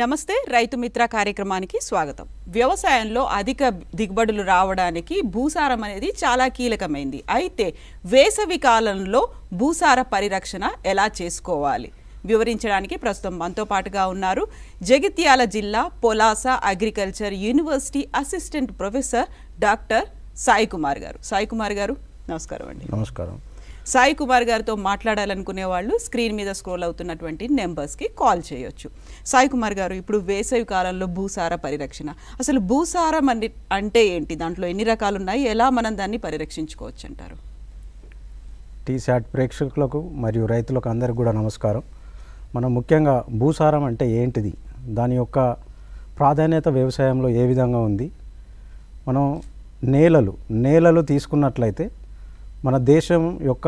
నమస్తే రైతు మిత్ర కార్యక్రమానికి స్వాగతం వ్యవసాయంలో అధిక దిగుబడులు రావడానికి భూసారం అనేది చాలా కీలకమైంది అయితే వేసవి కాలంలో భూసార పరిరక్షణ ఎలా చేసుకోవాలి వివరించడానికి ప్రస్తుతం మనతో పాటుగా ఉన్నారు జగిత్యాల జిల్లా Polasa agriculture university assistant professor doctor Sai Kumar గారు సాయి కుమార్ గారు నమస్కారం అండి నమస్కారం సాయి కుమార్ గారితో మాట్లాడాలనుకునే వాళ్ళు స్క్రీన్ మీద స్క్రోల్ అవుతున్నటువంటి నెంబర్స్కి కాల్ చేయొచ్చు సాయి కుమార్ గారు ఇప్పుడు వేసవి కాలంలో భూసార పరిరక్షణ అసలు భూసారం అని అంటే ఏంటి దాంట్లో ఎన్ని రకాలు ఉన్నాయి ఎలా మనం దాన్ని పరిరక్షించుకోవచ్చు అంటారు టీశాట్ ప్రేక్షకులకు మరియు రైతులకు అందరికి కూడా నమస్కారం మనం ముఖ్యంగా భూసారం అంటే ఏంటిది దాని యొక్క ప్రాధాన్యత వ్యవసాయంలో ఏ విధంగా ఉంది మనం నేలలు నేలలు తీసుకున్నట్లయితే మన దేశం యొక్క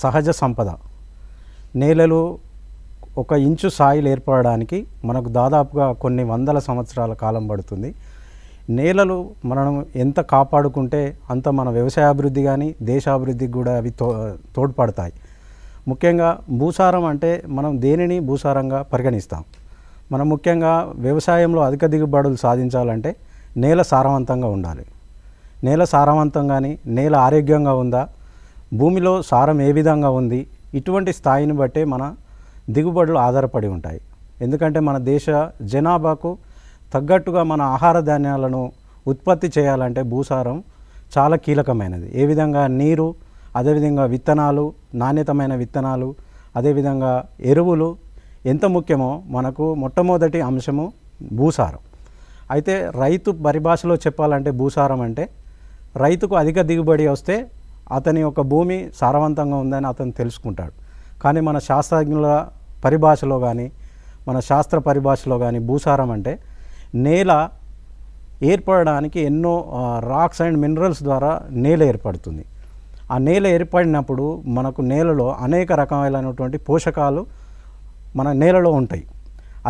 సహజ సంపద నేలలు ఒక ఇంచు సాయిలు ఏర్పడడానికి మనకు దాదాపుగా కొన్ని వందల సంవత్సరాల కాలం పడుతుంది నేలలు మనం ఎంత కాపాడుకుంటే అంత మన వ్యవసాయ అభివృద్ధి కానీ దేశాభివృద్ధికి కూడా అవి తో తోడ్పడతాయి ముఖ్యంగా భూసారం అంటే మనం దేనిని భూసారంగా పరిగణిస్తాం మనం ముఖ్యంగా వ్యవసాయంలో అధిక దిగుబడులు సాధించాలంటే నేల సారవంతంగా ఉండాలి నేల సారవంతం కానీ నేల ఆరోగ్యంగా ఉందా భూమిలో సారం ఏ విధంగా ఉంది ఇటువంటి స్థాయిని బట్టే మన దిగుబడులు ఆధారపడి ఉంటాయి ఎందుకంటే మన దేశ జనాభాకు తగ్గట్టుగా మన ఆహార ధాన్యాలను ఉత్పత్తి చేయాలంటే భూసారం చాలా కీలకమైనది ఏ విధంగా నీరు అదేవిధంగా విత్తనాలు నాణ్యతమైన విత్తనాలు అదేవిధంగా ఎరువులు ఎంత ముఖ్యమో మనకు మొట్టమొదటి అంశము భూసారం అయితే రైతు పరిభాషలో చెప్పాలంటే భూసారం అంటే రైతుకు అధిక దిగుబడి వస్తే అతని యొక్క భూమి సారవంతంగా ఉందని అతను తెలుసుకుంటాడు కానీ మన శాస్త్రజ్ఞుల పరిభాషలో కానీ మన శాస్త్ర పరిభాషలో కానీ భూసారం అంటే నేల ఏర్పడడానికి ఎన్నో రాక్స్ అండ్ మినరల్స్ ద్వారా నేల ఏర్పడుతుంది ఆ నేల ఏర్పడినప్పుడు మనకు నేలలో అనేక రకమైనటువంటి పోషకాలు మన నేలలో ఉంటాయి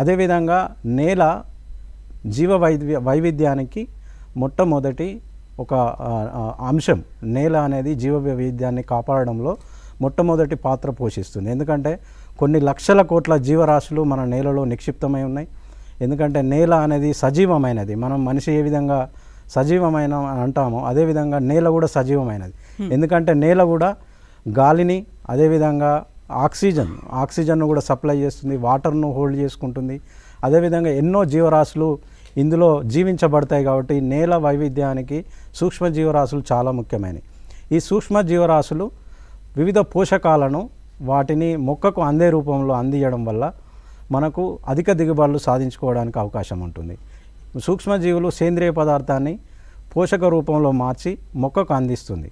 అదేవిధంగా నేల జీవ వైవిధ్యానికి మొట్టమొదటి ఒక అంశం నేల అనేది జీవ వైవిధ్యాన్ని కాపాడడంలో మొట్టమొదటి పాత్ర పోషిస్తుంది ఎందుకంటే కొన్ని లక్షల కోట్ల జీవరాశులు మన నేలలో నిక్షిప్తమై ఉన్నాయి ఎందుకంటే నేల అనేది సజీవమైనది మనం మనిషి ఏ విధంగా సజీవమైన అంటామో అదేవిధంగా నేల కూడా సజీవమైనది ఎందుకంటే నేల కూడా గాలిని అదేవిధంగా ఆక్సిజన్ ఆక్సిజన్ను కూడా సప్లై చేస్తుంది వాటర్ను హోల్డ్ చేసుకుంటుంది అదేవిధంగా ఎన్నో జీవరాశులు ఇందులో జీవించబడతాయి కాబట్టి నేల వైవిధ్యానికి సూక్ష్మజీవరాశులు చాలా ముఖ్యమైనవి ఈ సూక్ష్మజీవరాశులు వివిధ పోషకాలను వాటిని మొక్కకు అందే రూపంలో అందియడం వల్ల మనకు అధిక దిగుబడులు సాధించుకోవడానికి అవకాశం ఉంటుంది సూక్ష్మజీవులు సేంద్రియ పదార్థాన్ని పోషక రూపంలో మార్చి మొక్కకు అందిస్తుంది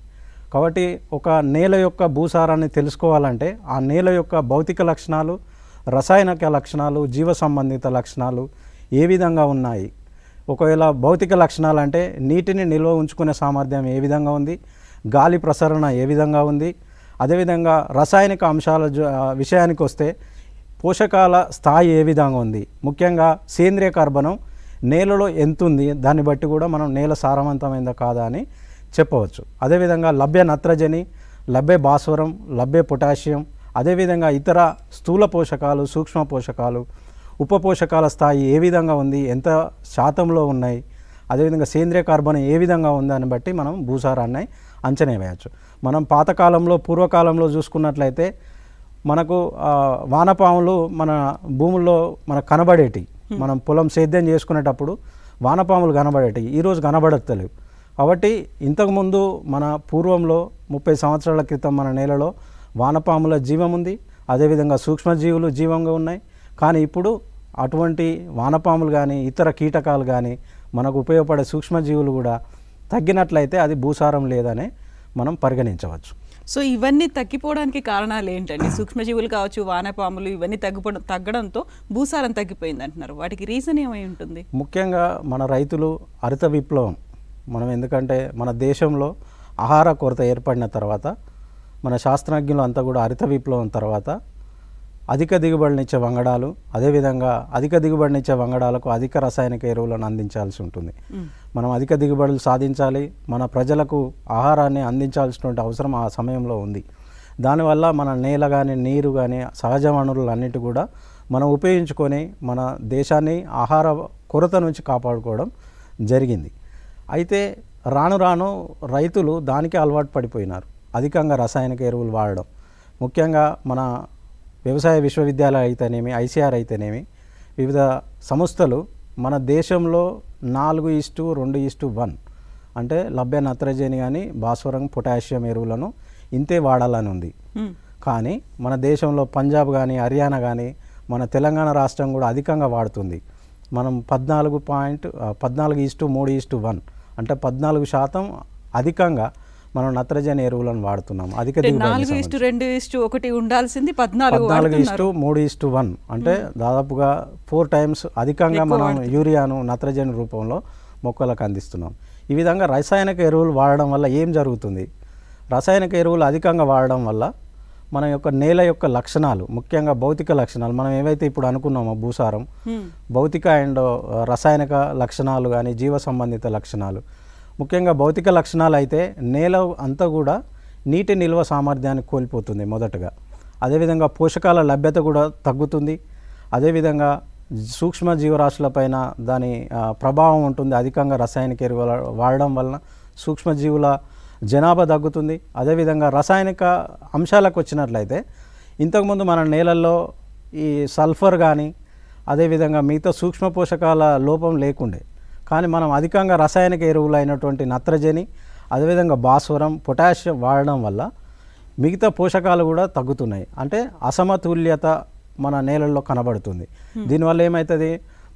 కాబట్టి ఒక నేల యొక్క భూసారాన్ని తెలుసుకోవాలంటే ఆ నేల యొక్క భౌతిక లక్షణాలు రసాయనిక లక్షణాలు జీవ సంబంధిత లక్షణాలు ఏ విధంగా ఉన్నాయి ఒకవేళ భౌతిక లక్షణాలు అంటే నీటిని నిల్వ ఉంచుకునే సామర్థ్యం ఏ విధంగా ఉంది గాలి ప్రసరణ ఏ విధంగా ఉంది అదేవిధంగా రసాయనిక అంశాల విషయానికి వస్తే పోషకాల స్థాయి ఏ విధంగా ఉంది ముఖ్యంగా సేంద్రియ కార్బనం నేలలో ఎంత ఉంది దాన్ని బట్టి కూడా మనం నేల సారవంతమైందా కాదా అని చెప్పవచ్చు అదేవిధంగా లభ్య నత్రజని లభ్య భాస్వరం లభ్య పొటాషియం అదేవిధంగా ఇతర స్థూల పోషకాలు సూక్ష్మ పోషకాలు ఉపపోషకాల స్థాయి ఏ విధంగా ఉంది ఎంత శాతంలో ఉన్నాయి అదేవిధంగా సేంద్రియ కార్బన్ ఏ విధంగా ఉందని బట్టి మనం భూసారాన్ని అంచనా వేయచ్చు మనం పాతకాలంలో పూర్వకాలంలో చూసుకున్నట్లయితే మనకు వానపాములు మన భూముల్లో మనకు కనబడేటి మనం పొలం సేద్యం చేసుకునేటప్పుడు వానపాములు కనబడేటి ఈరోజు కనబడతలేవు కాబట్టి ఇంతకుముందు మన పూర్వంలో ముప్పై సంవత్సరాల క్రితం మన నేలలో వానపాముల జీవం ఉంది అదేవిధంగా సూక్ష్మజీవులు జీవంగా ఉన్నాయి కానీ ఇప్పుడు అటువంటి వానపాములు కానీ ఇతర కీటకాలు కానీ మనకు ఉపయోగపడే సూక్ష్మజీవులు కూడా తగ్గినట్లయితే అది భూసారం లేదని మనం పరిగణించవచ్చు సో ఇవన్నీ తగ్గిపోవడానికి కారణాలు ఏంటండి సూక్ష్మజీవులు కావచ్చు వానపాములు ఇవన్నీ తగ్గిపో తగ్గడంతో భూసారం తగ్గిపోయింది అంటున్నారు వాటికి రీజన్ ఏమై ఉంటుంది ముఖ్యంగా మన రైతులు హరిత విప్లవం మనం ఎందుకంటే మన దేశంలో ఆహార కొరత ఏర్పడిన తర్వాత మన శాస్త్రజ్ఞులు అంతా కూడా హరిత విప్లవం తర్వాత అధిక దిగుబడినిచ్చే వంగడాలు అదేవిధంగా అధిక దిగుబడినిచ్చే వంగడాలకు అధిక రసాయనిక ఎరువులను అందించాల్సి ఉంటుంది మనం అధిక దిగుబడులు సాధించాలి మన ప్రజలకు ఆహారాన్ని అందించాల్సినటువంటి అవసరం ఆ సమయంలో ఉంది దానివల్ల మన నేల కానీ నీరు కానీ సహజ వనరులు అన్నిటి కూడా మనం ఉపయోగించుకొని మన దేశాన్ని ఆహార కొరత నుంచి కాపాడుకోవడం జరిగింది అయితే రాను రాను రైతులు దానికి అలవాటు పడిపోయినారు అధికంగా రసాయనిక ఎరువులు వాడడం ముఖ్యంగా మన వ్యవసాయ విశ్వవిద్యాలయం అయితేనేమి ఐసీఆర్ అయితేనేమి వివిధ సంస్థలు మన దేశంలో నాలుగు ఇస్టు రెండు ఇస్టు వన్ అంటే లభ్య నత్రజని కానీ భాస్వరం పొటాషియం ఎరువులను ఇంతే వాడాలని ఉంది కానీ మన దేశంలో పంజాబ్ కానీ హర్యానా కానీ మన తెలంగాణ రాష్ట్రం కూడా అధికంగా వాడుతుంది మనం పద్నాలుగు పాయింట్ పద్నాలుగు ఇస్టు మూడు ఇస్టు వన్ అంటే పద్నాలుగు శాతం అధికంగా మనం నత్రజని ఎరువులను వాడుతున్నాం అధిక నాలుగు ఒకటి ఉండాల్సింది పద్నాలుగు పద్నాలుగు ఇస్టు మూడు ఇస్టు వన్ అంటే దాదాపుగా ఫోర్ టైమ్స్ అధికంగా మనం యూరియాను నత్రజని రూపంలో మొక్కలకు అందిస్తున్నాం ఈ విధంగా రసాయనిక ఎరువులు వాడడం వల్ల ఏం జరుగుతుంది రసాయనిక ఎరువులు అధికంగా వాడడం వల్ల మన యొక్క నేల యొక్క లక్షణాలు ముఖ్యంగా భౌతిక లక్షణాలు మనం ఏవైతే ఇప్పుడు అనుకున్నామో భూసారం భౌతిక అండ్ రసాయనిక లక్షణాలు కానీ జీవ సంబంధిత లక్షణాలు ముఖ్యంగా భౌతిక లక్షణాలు అయితే నేల అంతా కూడా నీటి నిల్వ సామర్థ్యాన్ని కోల్పోతుంది మొదటగా అదేవిధంగా పోషకాల లభ్యత కూడా తగ్గుతుంది అదేవిధంగా సూక్ష్మ జీవరాశులపైన దాని ప్రభావం ఉంటుంది అధికంగా రసాయనిక ఎరువుల వాడడం వలన సూక్ష్మజీవుల జనాభా తగ్గుతుంది అదేవిధంగా రసాయనిక అంశాలకు వచ్చినట్లయితే ఇంతకుముందు మన నేలల్లో ఈ సల్ఫర్ కానీ అదేవిధంగా మిగతా సూక్ష్మ పోషకాల లోపం లేకుండే కానీ మనం అధికంగా రసాయనిక ఎరువులు అయినటువంటి నత్రజని అదేవిధంగా భాస్వరం పొటాషియం వాడడం వల్ల మిగతా పోషకాలు కూడా తగ్గుతున్నాయి అంటే అసమతుల్యత మన నేలల్లో కనబడుతుంది దీనివల్ల ఏమవుతుంది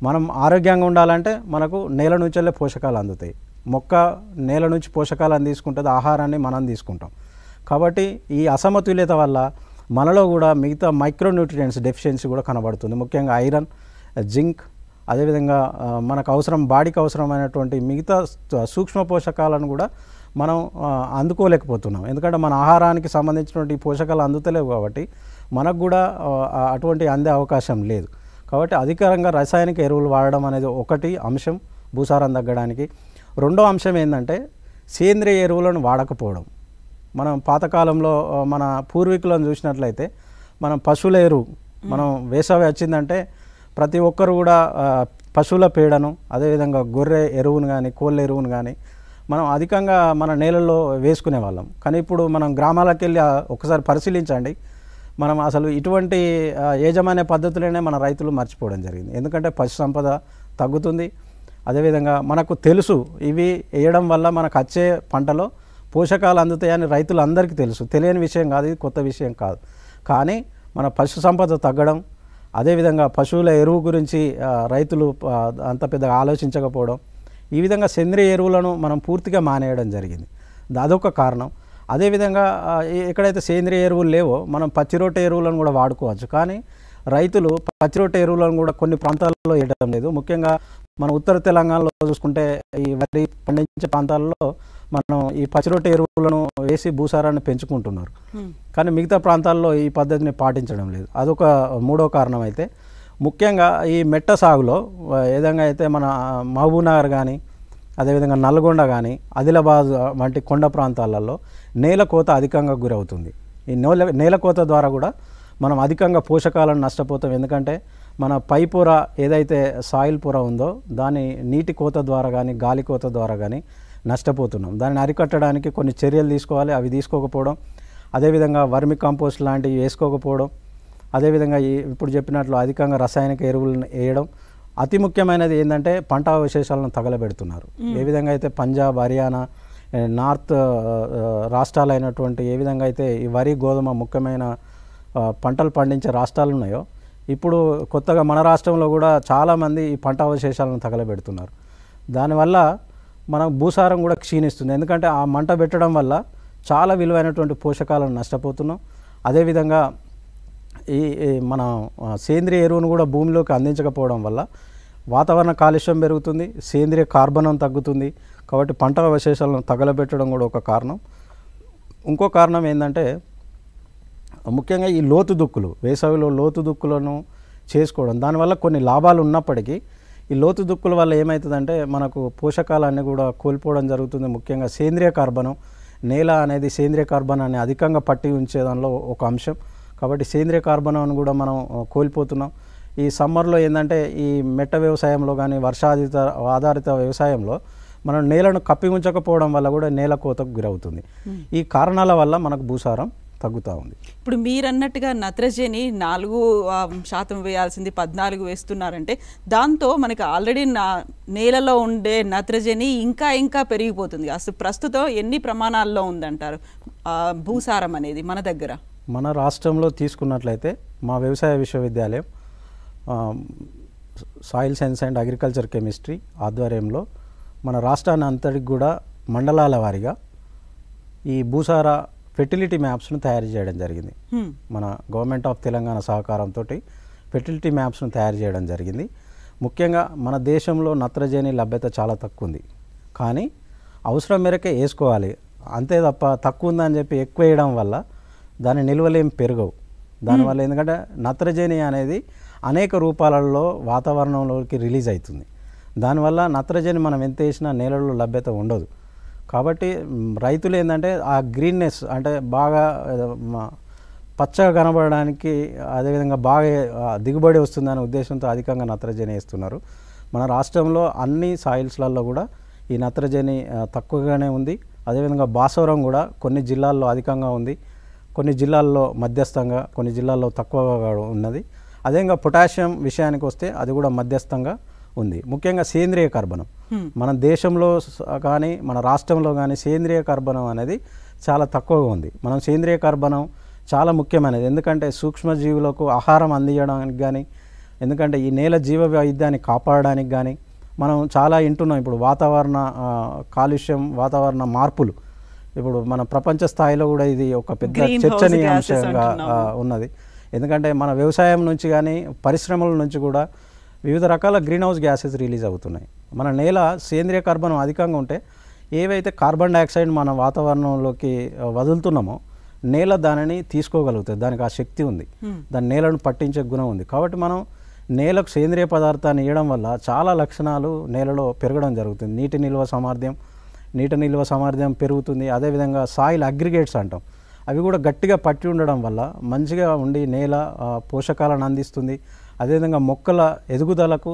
మనం ఆరోగ్యంగా ఉండాలంటే మనకు నేల నుంచెల్లే పోషకాలు అందుతాయి మొక్క నేల నుంచి పోషకాలను తీసుకుంటుంది ఆహారాన్ని మనం తీసుకుంటాం కాబట్టి ఈ అసమతుల్యత వల్ల మనలో కూడా మిగతా న్యూట్రియన్స్ డెఫిషియన్సీ కూడా కనబడుతుంది ముఖ్యంగా ఐరన్ జింక్ అదేవిధంగా మనకు అవసరం బాడీకి అవసరమైనటువంటి మిగతా సూక్ష్మ పోషకాలను కూడా మనం అందుకోలేకపోతున్నాం ఎందుకంటే మన ఆహారానికి సంబంధించినటువంటి పోషకాలు అందుతలేవు కాబట్టి మనకు కూడా అటువంటి అందే అవకాశం లేదు కాబట్టి అధికారంగా రసాయనిక ఎరువులు వాడడం అనేది ఒకటి అంశం భూసారం తగ్గడానికి రెండో అంశం ఏంటంటే సేంద్రియ ఎరువులను వాడకపోవడం మనం పాతకాలంలో మన పూర్వీకులను చూసినట్లయితే మనం పశువుల ఎరువు మనం వేసవి వచ్చిందంటే ప్రతి ఒక్కరు కూడా పశువుల పేడను అదేవిధంగా గొర్రె ఎరువును కానీ కోళ్ళ ఎరువును కానీ మనం అధికంగా మన నేలల్లో వేసుకునే వాళ్ళం కానీ ఇప్పుడు మనం గ్రామాలకు వెళ్ళి ఒకసారి పరిశీలించండి మనం అసలు ఇటువంటి యజమాన్య పద్ధతులనే మన రైతులు మర్చిపోవడం జరిగింది ఎందుకంటే పశు సంపద తగ్గుతుంది అదేవిధంగా మనకు తెలుసు ఇవి వేయడం వల్ల మనకు వచ్చే పంటలో పోషకాలు అందుతాయని రైతులందరికీ తెలుసు తెలియని విషయం కాదు ఇది కొత్త విషయం కాదు కానీ మన పశు సంపద తగ్గడం అదేవిధంగా పశువుల ఎరువు గురించి రైతులు అంత పెద్దగా ఆలోచించకపోవడం ఈ విధంగా సేంద్రియ ఎరువులను మనం పూర్తిగా మానేయడం జరిగింది అదొక కారణం అదేవిధంగా ఎక్కడైతే సేంద్రియ ఎరువులు లేవో మనం పచ్చిరొట్ట ఎరువులను కూడా వాడుకోవచ్చు కానీ రైతులు పచ్చిరొట్ట ఎరువులను కూడా కొన్ని ప్రాంతాల్లో వేయడం లేదు ముఖ్యంగా మన ఉత్తర తెలంగాణలో చూసుకుంటే ఈ వరి పండించే ప్రాంతాల్లో మనం ఈ పచ్చిరొట్టె ఎరువులను వేసి భూసారాన్ని పెంచుకుంటున్నారు కానీ మిగతా ప్రాంతాల్లో ఈ పద్ధతిని పాటించడం లేదు అదొక మూడో కారణం అయితే ముఖ్యంగా ఈ మెట్ట సాగులో విధంగా అయితే మన మహబూబ్నగర్ కానీ అదేవిధంగా నల్గొండ కానీ ఆదిలాబాద్ వంటి కొండ ప్రాంతాలలో నేల కోత అధికంగా గురవుతుంది ఈ నేల నేల కోత ద్వారా కూడా మనం అధికంగా పోషకాలను నష్టపోతాం ఎందుకంటే మన పైపుర ఏదైతే సాయిల్ పొర ఉందో దాని నీటి కోత ద్వారా కానీ గాలి కోత ద్వారా కానీ నష్టపోతున్నాం దాన్ని అరికట్టడానికి కొన్ని చర్యలు తీసుకోవాలి అవి తీసుకోకపోవడం అదేవిధంగా వర్మి కంపోస్ట్ లాంటివి వేసుకోకపోవడం అదేవిధంగా ఇప్పుడు చెప్పినట్లు అధికంగా రసాయనిక ఎరువులను వేయడం అతి ముఖ్యమైనది ఏంటంటే పంట అవశేషాలను తగలబెడుతున్నారు ఏ విధంగా అయితే పంజాబ్ హర్యానా నార్త్ రాష్ట్రాలైనటువంటి ఏ విధంగా అయితే ఈ వరి గోధుమ ముఖ్యమైన పంటలు పండించే రాష్ట్రాలు ఉన్నాయో ఇప్పుడు కొత్తగా మన రాష్ట్రంలో కూడా చాలామంది ఈ పంట అవశేషాలను తగలబెడుతున్నారు దానివల్ల మన భూసారం కూడా క్షీణిస్తుంది ఎందుకంటే ఆ మంట పెట్టడం వల్ల చాలా విలువైనటువంటి పోషకాలను నష్టపోతున్నాం అదేవిధంగా ఈ మన సేంద్రియ ఎరువును కూడా భూమిలోకి అందించకపోవడం వల్ల వాతావరణ కాలుష్యం పెరుగుతుంది సేంద్రియ కార్బనం తగ్గుతుంది కాబట్టి పంట అవశేషాలను తగలబెట్టడం కూడా ఒక కారణం ఇంకో కారణం ఏంటంటే ముఖ్యంగా ఈ లోతు దుక్కులు వేసవిలో లోతు దుక్కులను చేసుకోవడం దానివల్ల కొన్ని లాభాలు ఉన్నప్పటికీ ఈ లోతు దుక్కుల వల్ల ఏమవుతుందంటే మనకు పోషకాలన్నీ కూడా కోల్పోవడం జరుగుతుంది ముఖ్యంగా సేంద్రియ కార్బను నేల అనేది సేంద్రియ కార్బన్ అని అధికంగా పట్టి ఉంచే దానిలో ఒక అంశం కాబట్టి సేంద్రియ కార్బనం కూడా మనం కోల్పోతున్నాం ఈ సమ్మర్లో ఏంటంటే ఈ మెట్ట వ్యవసాయంలో కానీ వర్షాధారిత ఆధారిత వ్యవసాయంలో మనం నేలను కప్పి ఉంచకపోవడం వల్ల కూడా నేల కోతకు గురవుతుంది ఈ కారణాల వల్ల మనకు భూసారం తగ్గుతూ ఉంది ఇప్పుడు మీరు అన్నట్టుగా నత్రజని నాలుగు శాతం వేయాల్సింది పద్నాలుగు వేస్తున్నారంటే దాంతో మనకి ఆల్రెడీ నా నేలలో ఉండే నత్రజని ఇంకా ఇంకా పెరిగిపోతుంది అసలు ప్రస్తుతం ఎన్ని ప్రమాణాల్లో ఉందంటారు భూసారం అనేది మన దగ్గర మన రాష్ట్రంలో తీసుకున్నట్లయితే మా వ్యవసాయ విశ్వవిద్యాలయం soil science and agriculture chemistry ఆధ్వర్యంలో మన రాష్ట్రాన్ని అంతటికి కూడా మండలాల వారీగా ఈ భూసార ఫెర్టిలిటీ మ్యాప్స్ను తయారు చేయడం జరిగింది మన గవర్నమెంట్ ఆఫ్ తెలంగాణ సహకారంతో ఫెర్టిలిటీ మ్యాప్స్ను తయారు చేయడం జరిగింది ముఖ్యంగా మన దేశంలో నత్రజని లభ్యత చాలా తక్కువ ఉంది కానీ అవసరం మేరకే వేసుకోవాలి అంతే తప్ప తక్కువ ఉందని చెప్పి ఎక్కువ వేయడం వల్ల దాని నిల్వలేం పెరగవు దానివల్ల ఎందుకంటే నత్రజని అనేది అనేక రూపాలలో వాతావరణంలోకి రిలీజ్ అవుతుంది దానివల్ల నత్రజని మనం ఎంత వేసినా నేలలో లభ్యత ఉండదు కాబట్టి రైతులు ఏంటంటే ఆ గ్రీన్నెస్ అంటే బాగా పచ్చగా కనబడడానికి అదేవిధంగా బాగా దిగుబడి వస్తుందనే ఉద్దేశంతో అధికంగా నత్రజని వేస్తున్నారు మన రాష్ట్రంలో అన్ని సాయిల్స్లలో కూడా ఈ నత్రజని తక్కువగానే ఉంది అదేవిధంగా బాసవరం కూడా కొన్ని జిల్లాల్లో అధికంగా ఉంది కొన్ని జిల్లాల్లో మధ్యస్థంగా కొన్ని జిల్లాల్లో తక్కువగా ఉన్నది అదేవిధంగా పొటాషియం విషయానికి వస్తే అది కూడా మధ్యస్థంగా ఉంది ముఖ్యంగా సేంద్రియ కర్బనం Hmm. మన దేశంలో కానీ మన రాష్ట్రంలో కానీ సేంద్రియ కర్బనం అనేది చాలా తక్కువగా ఉంది మనం సేంద్రియ కర్బనం చాలా ముఖ్యమైనది ఎందుకంటే సూక్ష్మజీవులకు ఆహారం అందించడానికి కానీ ఎందుకంటే ఈ నేల జీవ వైద్యాన్ని కాపాడడానికి కానీ మనం చాలా వింటున్నాం ఇప్పుడు వాతావరణ కాలుష్యం వాతావరణ మార్పులు ఇప్పుడు మన ప్రపంచ స్థాయిలో కూడా ఇది ఒక పెద్ద చర్చనీయాంశంగా ఉన్నది ఎందుకంటే మన వ్యవసాయం నుంచి కానీ పరిశ్రమల నుంచి కూడా వివిధ రకాల గ్రీన్ హౌస్ గ్యాసెస్ రిలీజ్ అవుతున్నాయి మన నేల సేంద్రియ కార్బన్ అధికంగా ఉంటే ఏవైతే కార్బన్ డైఆక్సైడ్ మన వాతావరణంలోకి వదులుతున్నామో నేల దానిని తీసుకోగలుగుతుంది దానికి ఆ శక్తి ఉంది దాని నేలను పట్టించే గుణం ఉంది కాబట్టి మనం నేలకు సేంద్రియ పదార్థాన్ని ఇవ్వడం వల్ల చాలా లక్షణాలు నేలలో పెరగడం జరుగుతుంది నీటి నిల్వ సామర్థ్యం నీటి నిల్వ సామర్థ్యం పెరుగుతుంది అదేవిధంగా సాయిల్ అగ్రిగేట్స్ అంటాం అవి కూడా గట్టిగా పట్టి ఉండడం వల్ల మంచిగా ఉండి నేల పోషకాలను అందిస్తుంది అదేవిధంగా మొక్కల ఎదుగుదలకు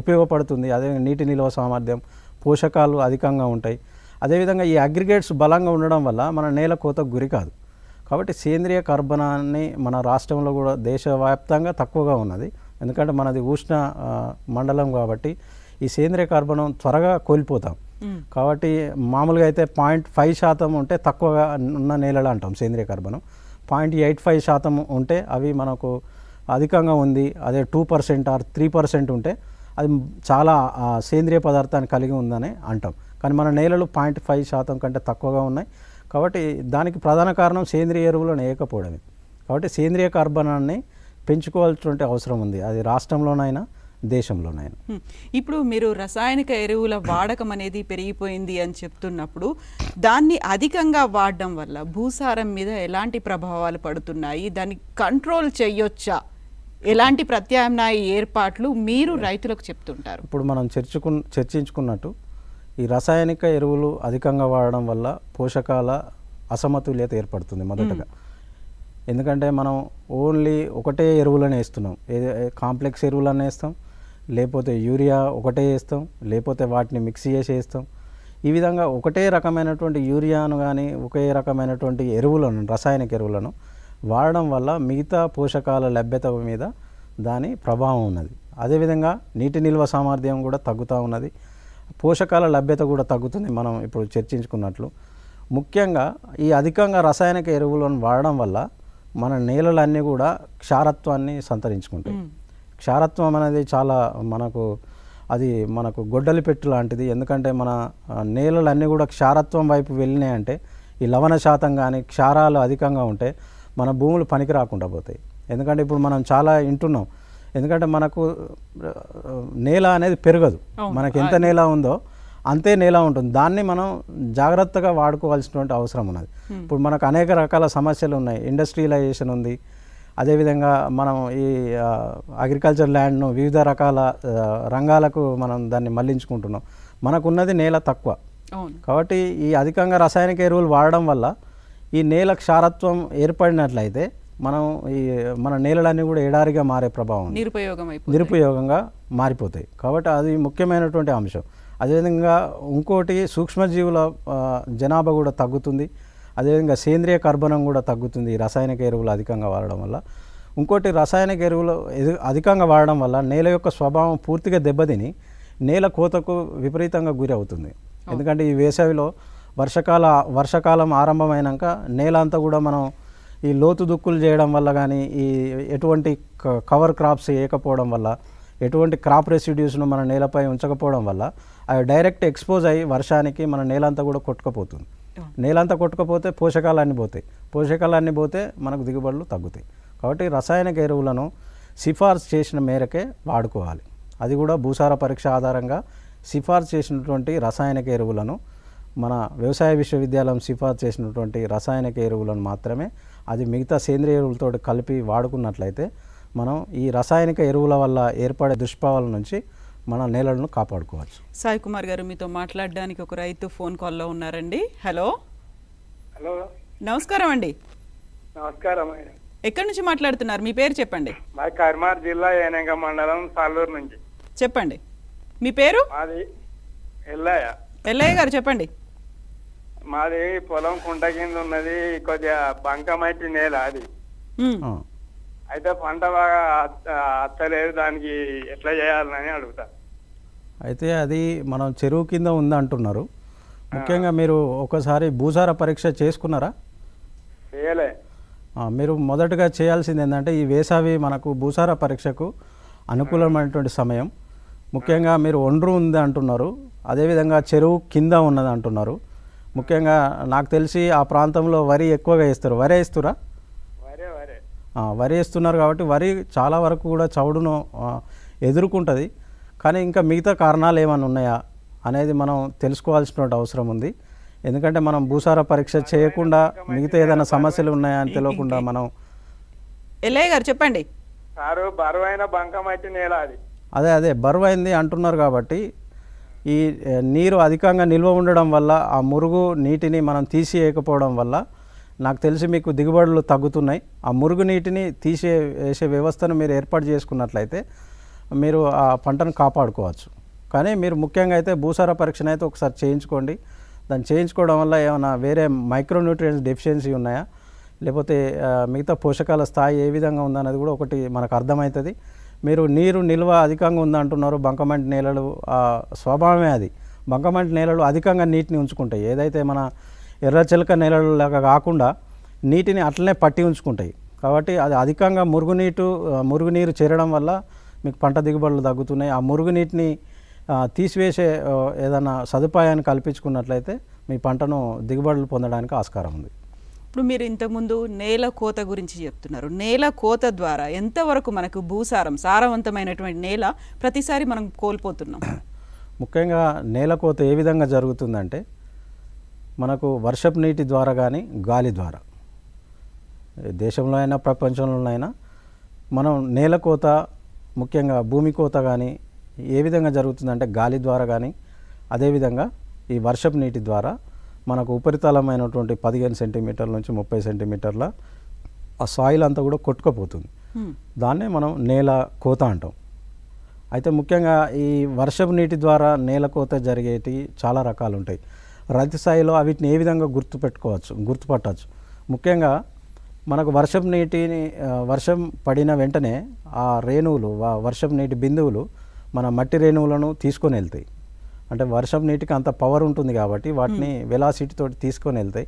ఉపయోగపడుతుంది అదే నీటి నిల్వ సామర్థ్యం పోషకాలు అధికంగా ఉంటాయి అదేవిధంగా ఈ అగ్రిగేట్స్ బలంగా ఉండడం వల్ల మన నేల కోతకు గురి కాదు కాబట్టి సేంద్రియ కర్బనాన్ని మన రాష్ట్రంలో కూడా దేశవ్యాప్తంగా తక్కువగా ఉన్నది ఎందుకంటే మనది ఉష్ణ మండలం కాబట్టి ఈ సేంద్రియ కార్బనం త్వరగా కోల్పోతాం కాబట్టి మామూలుగా అయితే పాయింట్ ఫైవ్ శాతం ఉంటే తక్కువగా ఉన్న నేలలు అంటాం సేంద్రియ కార్బనం పాయింట్ ఎయిట్ ఫైవ్ శాతం ఉంటే అవి మనకు అధికంగా ఉంది అదే two percent or three percent ఉంటే అది చాలా సేంద్రియ పదార్థాన్ని కలిగి ఉందని అంటాం కానీ మన నేలలు పాయింట్ ఫైవ్ శాతం కంటే తక్కువగా ఉన్నాయి కాబట్టి దానికి ప్రధాన కారణం సేంద్రియ ఎరువులను వేయకపోవడమే కాబట్టి సేంద్రియ కార్బనాన్ని పెంచుకోవాల్సినటువంటి అవసరం ఉంది అది రాష్ట్రంలోనైనా దేశంలోనైనా ఇప్పుడు మీరు రసాయనిక ఎరువుల వాడకం అనేది పెరిగిపోయింది అని చెప్తున్నప్పుడు దాన్ని అధికంగా వాడడం వల్ల భూసారం మీద ఎలాంటి ప్రభావాలు పడుతున్నాయి దాన్ని కంట్రోల్ చేయొచ్చా ఎలాంటి ప్రత్యామ్నాయ ఏర్పాట్లు మీరు రైతులకు చెప్తుంటారు ఇప్పుడు మనం చర్చకు చర్చించుకున్నట్టు ఈ రసాయనిక ఎరువులు అధికంగా వాడడం వల్ల పోషకాల అసమతుల్యత ఏర్పడుతుంది మొదటగా ఎందుకంటే మనం ఓన్లీ ఒకటే ఎరువులను వేస్తున్నాం కాంప్లెక్స్ ఎరువులను వేస్తాం లేకపోతే యూరియా ఒకటే వేస్తాం లేకపోతే వాటిని మిక్స్ చేసి వేస్తాం ఈ విధంగా ఒకటే రకమైనటువంటి యూరియాను కానీ ఒకే రకమైనటువంటి ఎరువులను రసాయనిక ఎరువులను వాడడం వల్ల మిగతా పోషకాల లభ్యత మీద దాని ప్రభావం ఉన్నది అదేవిధంగా నీటి నిల్వ సామర్థ్యం కూడా తగ్గుతూ ఉన్నది పోషకాల లభ్యత కూడా తగ్గుతుంది మనం ఇప్పుడు చర్చించుకున్నట్లు ముఖ్యంగా ఈ అధికంగా రసాయనిక ఎరువులను వాడడం వల్ల మన నేలలన్నీ కూడా క్షారత్వాన్ని సంతరించుకుంటాయి క్షారత్వం అనేది చాలా మనకు అది మనకు గొడ్డలి పెట్టు లాంటిది ఎందుకంటే మన నేలలన్నీ కూడా క్షారత్వం వైపు వెళ్ళినాయంటే ఈ లవణ శాతం కానీ క్షారాలు అధికంగా ఉంటే మన భూములు పనికి రాకుండా పోతాయి ఎందుకంటే ఇప్పుడు మనం చాలా వింటున్నాం ఎందుకంటే మనకు నేల అనేది పెరగదు మనకి ఎంత నేల ఉందో అంతే నేల ఉంటుంది దాన్ని మనం జాగ్రత్తగా వాడుకోవాల్సినటువంటి అవసరం ఉన్నది ఇప్పుడు మనకు అనేక రకాల సమస్యలు ఉన్నాయి ఇండస్ట్రియలైజేషన్ ఉంది అదేవిధంగా మనం ఈ అగ్రికల్చర్ ల్యాండ్ను వివిధ రకాల రంగాలకు మనం దాన్ని మళ్లించుకుంటున్నాం మనకున్నది నేల తక్కువ కాబట్టి ఈ అధికంగా రసాయనిక ఎరువులు వాడడం వల్ల ఈ నేల క్షారత్వం ఏర్పడినట్లయితే మనం ఈ మన నేలలన్నీ కూడా ఎడారిగా మారే ప్రభావం నిరుపయోగం నిరుపయోగంగా మారిపోతాయి కాబట్టి అది ముఖ్యమైనటువంటి అంశం అదేవిధంగా ఇంకోటి సూక్ష్మజీవుల జనాభా కూడా తగ్గుతుంది అదేవిధంగా సేంద్రియ కర్బనం కూడా తగ్గుతుంది ఈ రసాయనిక ఎరువులు అధికంగా వాడడం వల్ల ఇంకోటి రసాయనిక ఎరువులు అధికంగా వాడడం వల్ల నేల యొక్క స్వభావం పూర్తిగా దెబ్బతిని నేల కోతకు విపరీతంగా గురి అవుతుంది ఎందుకంటే ఈ వేసవిలో వర్షకాల వర్షకాలం ఆరంభమైనాక నేల అంతా కూడా మనం ఈ లోతు దుక్కులు చేయడం వల్ల కానీ ఈ ఎటువంటి కవర్ క్రాప్స్ వేయకపోవడం వల్ల ఎటువంటి క్రాప్ రెసిడ్యూస్ను మన నేలపై ఉంచకపోవడం వల్ల అవి డైరెక్ట్ ఎక్స్పోజ్ అయ్యి వర్షానికి మన నేలంతా కూడా కొట్టుకపోతుంది నేలంతా కొట్టుకపోతే పోషకాలన్నీ పోతాయి పోషకాలన్నీ పోతే మనకు దిగుబడులు తగ్గుతాయి కాబట్టి రసాయనిక ఎరువులను సిఫార్సు చేసిన మేరకే వాడుకోవాలి అది కూడా భూసార పరీక్ష ఆధారంగా సిఫార్సు చేసినటువంటి రసాయనిక ఎరువులను మన వ్యవసాయ విశ్వవిద్యాలయం సిఫార్సు చేసినటువంటి రసాయనిక ఎరువులను మాత్రమే అది మిగతా సేంద్రియ ఎరువులతో కలిపి వాడుకున్నట్లయితే మనం ఈ రసాయనిక ఎరువుల వల్ల ఏర్పడే దుష్ప్రభావాల నుంచి మన నేలను కాపాడుకోవచ్చు సాయి కుమార్ గారు మీతో మాట్లాడడానికి ఒక రైతు ఫోన్ కాల్లో ఉన్నారండి హలో హలో నమస్కారం అండి నమస్కారం ఎక్కడి నుంచి మాట్లాడుతున్నారు మీ పేరు చెప్పండి కర్మార్ జిల్లా ఏనంగ మండలం సాలూరు నుంచి చెప్పండి మీ పేరు అది ఎల్లయ్య ఎల్లయ్య గారు చెప్పండి మాది పొలం కుంట కింద ఉన్నది కొద్దిగా బంకమైతే నేల అది అయితే పంట బాగా అత్తలేదు దానికి ఎట్లా చేయాలని అడుగుతా అయితే అది మనం చెరువు కింద ఉంది అంటున్నారు ముఖ్యంగా మీరు ఒకసారి భూసార పరీక్ష చేసుకున్నారా చేయలే మీరు మొదటగా చేయాల్సింది ఏంటంటే ఈ వేసవి మనకు భూసార పరీక్షకు అనుకూలమైనటువంటి సమయం ముఖ్యంగా మీరు ఒండ్రు ఉంది అంటున్నారు అదేవిధంగా చెరువు కింద ఉన్నది అంటున్నారు ముఖ్యంగా నాకు తెలిసి ఆ ప్రాంతంలో వరి ఎక్కువగా వేస్తారు వరి వేస్తురా వరి వేస్తున్నారు కాబట్టి వరి చాలా వరకు కూడా చౌడును ఎదుర్కొంటుంది కానీ ఇంకా మిగతా కారణాలు ఏమైనా ఉన్నాయా అనేది మనం తెలుసుకోవాల్సిన అవసరం ఉంది ఎందుకంటే మనం భూసార పరీక్ష చేయకుండా మిగతా ఏదైనా సమస్యలు ఉన్నాయా అని తెలియకుండా మనం ఎల్లయ్య గారు చెప్పండి సారు బరువైన బంకమట్టి నేల అది అదే అదే బరువైంది అంటున్నారు కాబట్టి ఈ నీరు అధికంగా నిల్వ ఉండడం వల్ల ఆ మురుగు నీటిని మనం తీసివేయకపోవడం వల్ల నాకు తెలిసి మీకు దిగుబడులు తగ్గుతున్నాయి ఆ మురుగు నీటిని తీసే వేసే వ్యవస్థను మీరు ఏర్పాటు చేసుకున్నట్లయితే మీరు ఆ పంటను కాపాడుకోవచ్చు కానీ మీరు ముఖ్యంగా అయితే భూసార పరీక్షను అయితే ఒకసారి చేయించుకోండి దాన్ని చేయించుకోవడం వల్ల ఏమైనా వేరే మైక్రోన్యూట్రియన్స్ డెఫిషియన్సీ ఉన్నాయా లేకపోతే మిగతా పోషకాల స్థాయి ఏ విధంగా ఉందన్నది కూడా ఒకటి మనకు అర్థమవుతుంది మీరు నీరు నిల్వ అధికంగా ఉందంటున్నారు బంకమంటి నేలలు స్వభావమే అది బంకమంటి నేలలు అధికంగా నీటిని ఉంచుకుంటాయి ఏదైతే మన ఎర్రచిలక నేలలు లాగా కాకుండా నీటిని అట్లనే పట్టి ఉంచుకుంటాయి కాబట్టి అది అధికంగా మురుగునీటు మురుగునీరు చేరడం వల్ల మీకు పంట దిగుబడులు తగ్గుతున్నాయి ఆ మురుగునీటిని తీసివేసే ఏదైనా సదుపాయాన్ని కల్పించుకున్నట్లయితే మీ పంటను దిగుబడులు పొందడానికి ఆస్కారం ఉంది ఇప్పుడు మీరు ఇంతకుముందు నేల కోత గురించి చెప్తున్నారు నేల కోత ద్వారా ఎంతవరకు మనకు భూసారం సారవంతమైనటువంటి నేల ప్రతిసారి మనం కోల్పోతున్నాం ముఖ్యంగా నేల కోత ఏ విధంగా జరుగుతుందంటే మనకు వర్షపు నీటి ద్వారా కానీ గాలి ద్వారా దేశంలో అయినా ప్రపంచంలోనైనా మనం నేల కోత ముఖ్యంగా భూమి కోత కానీ ఏ విధంగా జరుగుతుందంటే గాలి ద్వారా కానీ అదేవిధంగా ఈ వర్షపు నీటి ద్వారా మనకు ఉపరితలమైనటువంటి పదిహేను సెంటీమీటర్ల నుంచి ముప్పై సెంటీమీటర్ల ఆ సాయిల్ అంతా కూడా కొట్టుకుపోతుంది దాన్నే మనం నేల కోత అంటాం అయితే ముఖ్యంగా ఈ వర్షపు నీటి ద్వారా నేల కోత జరిగేటి చాలా రకాలు ఉంటాయి రైతు స్థాయిలో వీటిని ఏ విధంగా గుర్తుపెట్టుకోవచ్చు గుర్తుపట్టవచ్చు ముఖ్యంగా మనకు వర్షపు నీటిని వర్షం పడిన వెంటనే ఆ రేణువులు వర్షపు నీటి బిందువులు మన మట్టి రేణువులను తీసుకొని వెళ్తాయి అంటే వర్షం నీటికి అంత పవర్ ఉంటుంది కాబట్టి వాటిని వెలాసిటీ hmm. తోటి తీసుకొని వెళ్తాయి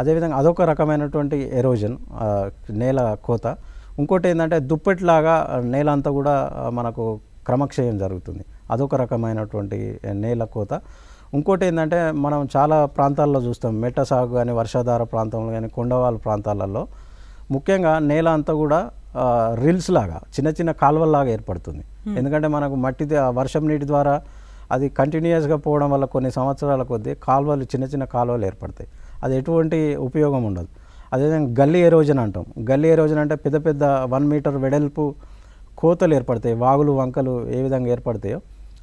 అదేవిధంగా అదొక రకమైనటువంటి ఎరోజన్ నేల కోత ఇంకోటి ఏంటంటే దుప్పెట్లాగా నేల అంతా కూడా మనకు క్రమక్షయం జరుగుతుంది అదొక రకమైనటువంటి నేల కోత ఇంకోటి ఏంటంటే మనం చాలా ప్రాంతాల్లో చూస్తాం మెట్ట సాగు కానీ వర్షాధార ప్రాంతంలో కానీ కొండవాళ్ళ ప్రాంతాలలో ముఖ్యంగా నేల అంతా కూడా రిల్స్ లాగా చిన్న చిన్న కాలువల్లాగా ఏర్పడుతుంది hmm. ఎందుకంటే మనకు మట్టి వర్షం నీటి ద్వారా అది కంటిన్యూస్గా పోవడం వల్ల కొన్ని సంవత్సరాల కొద్దీ కాలువలు చిన్న చిన్న కాలువలు ఏర్పడతాయి అది ఎటువంటి ఉపయోగం ఉండదు అదేవిధంగా గల్లీ ఎరోజన్ అంటాం గల్లీ ఎరోజన్ అంటే పెద్ద పెద్ద వన్ మీటర్ వెడల్పు కోతలు ఏర్పడతాయి వాగులు వంకలు ఏ విధంగా ఏర్పడతాయో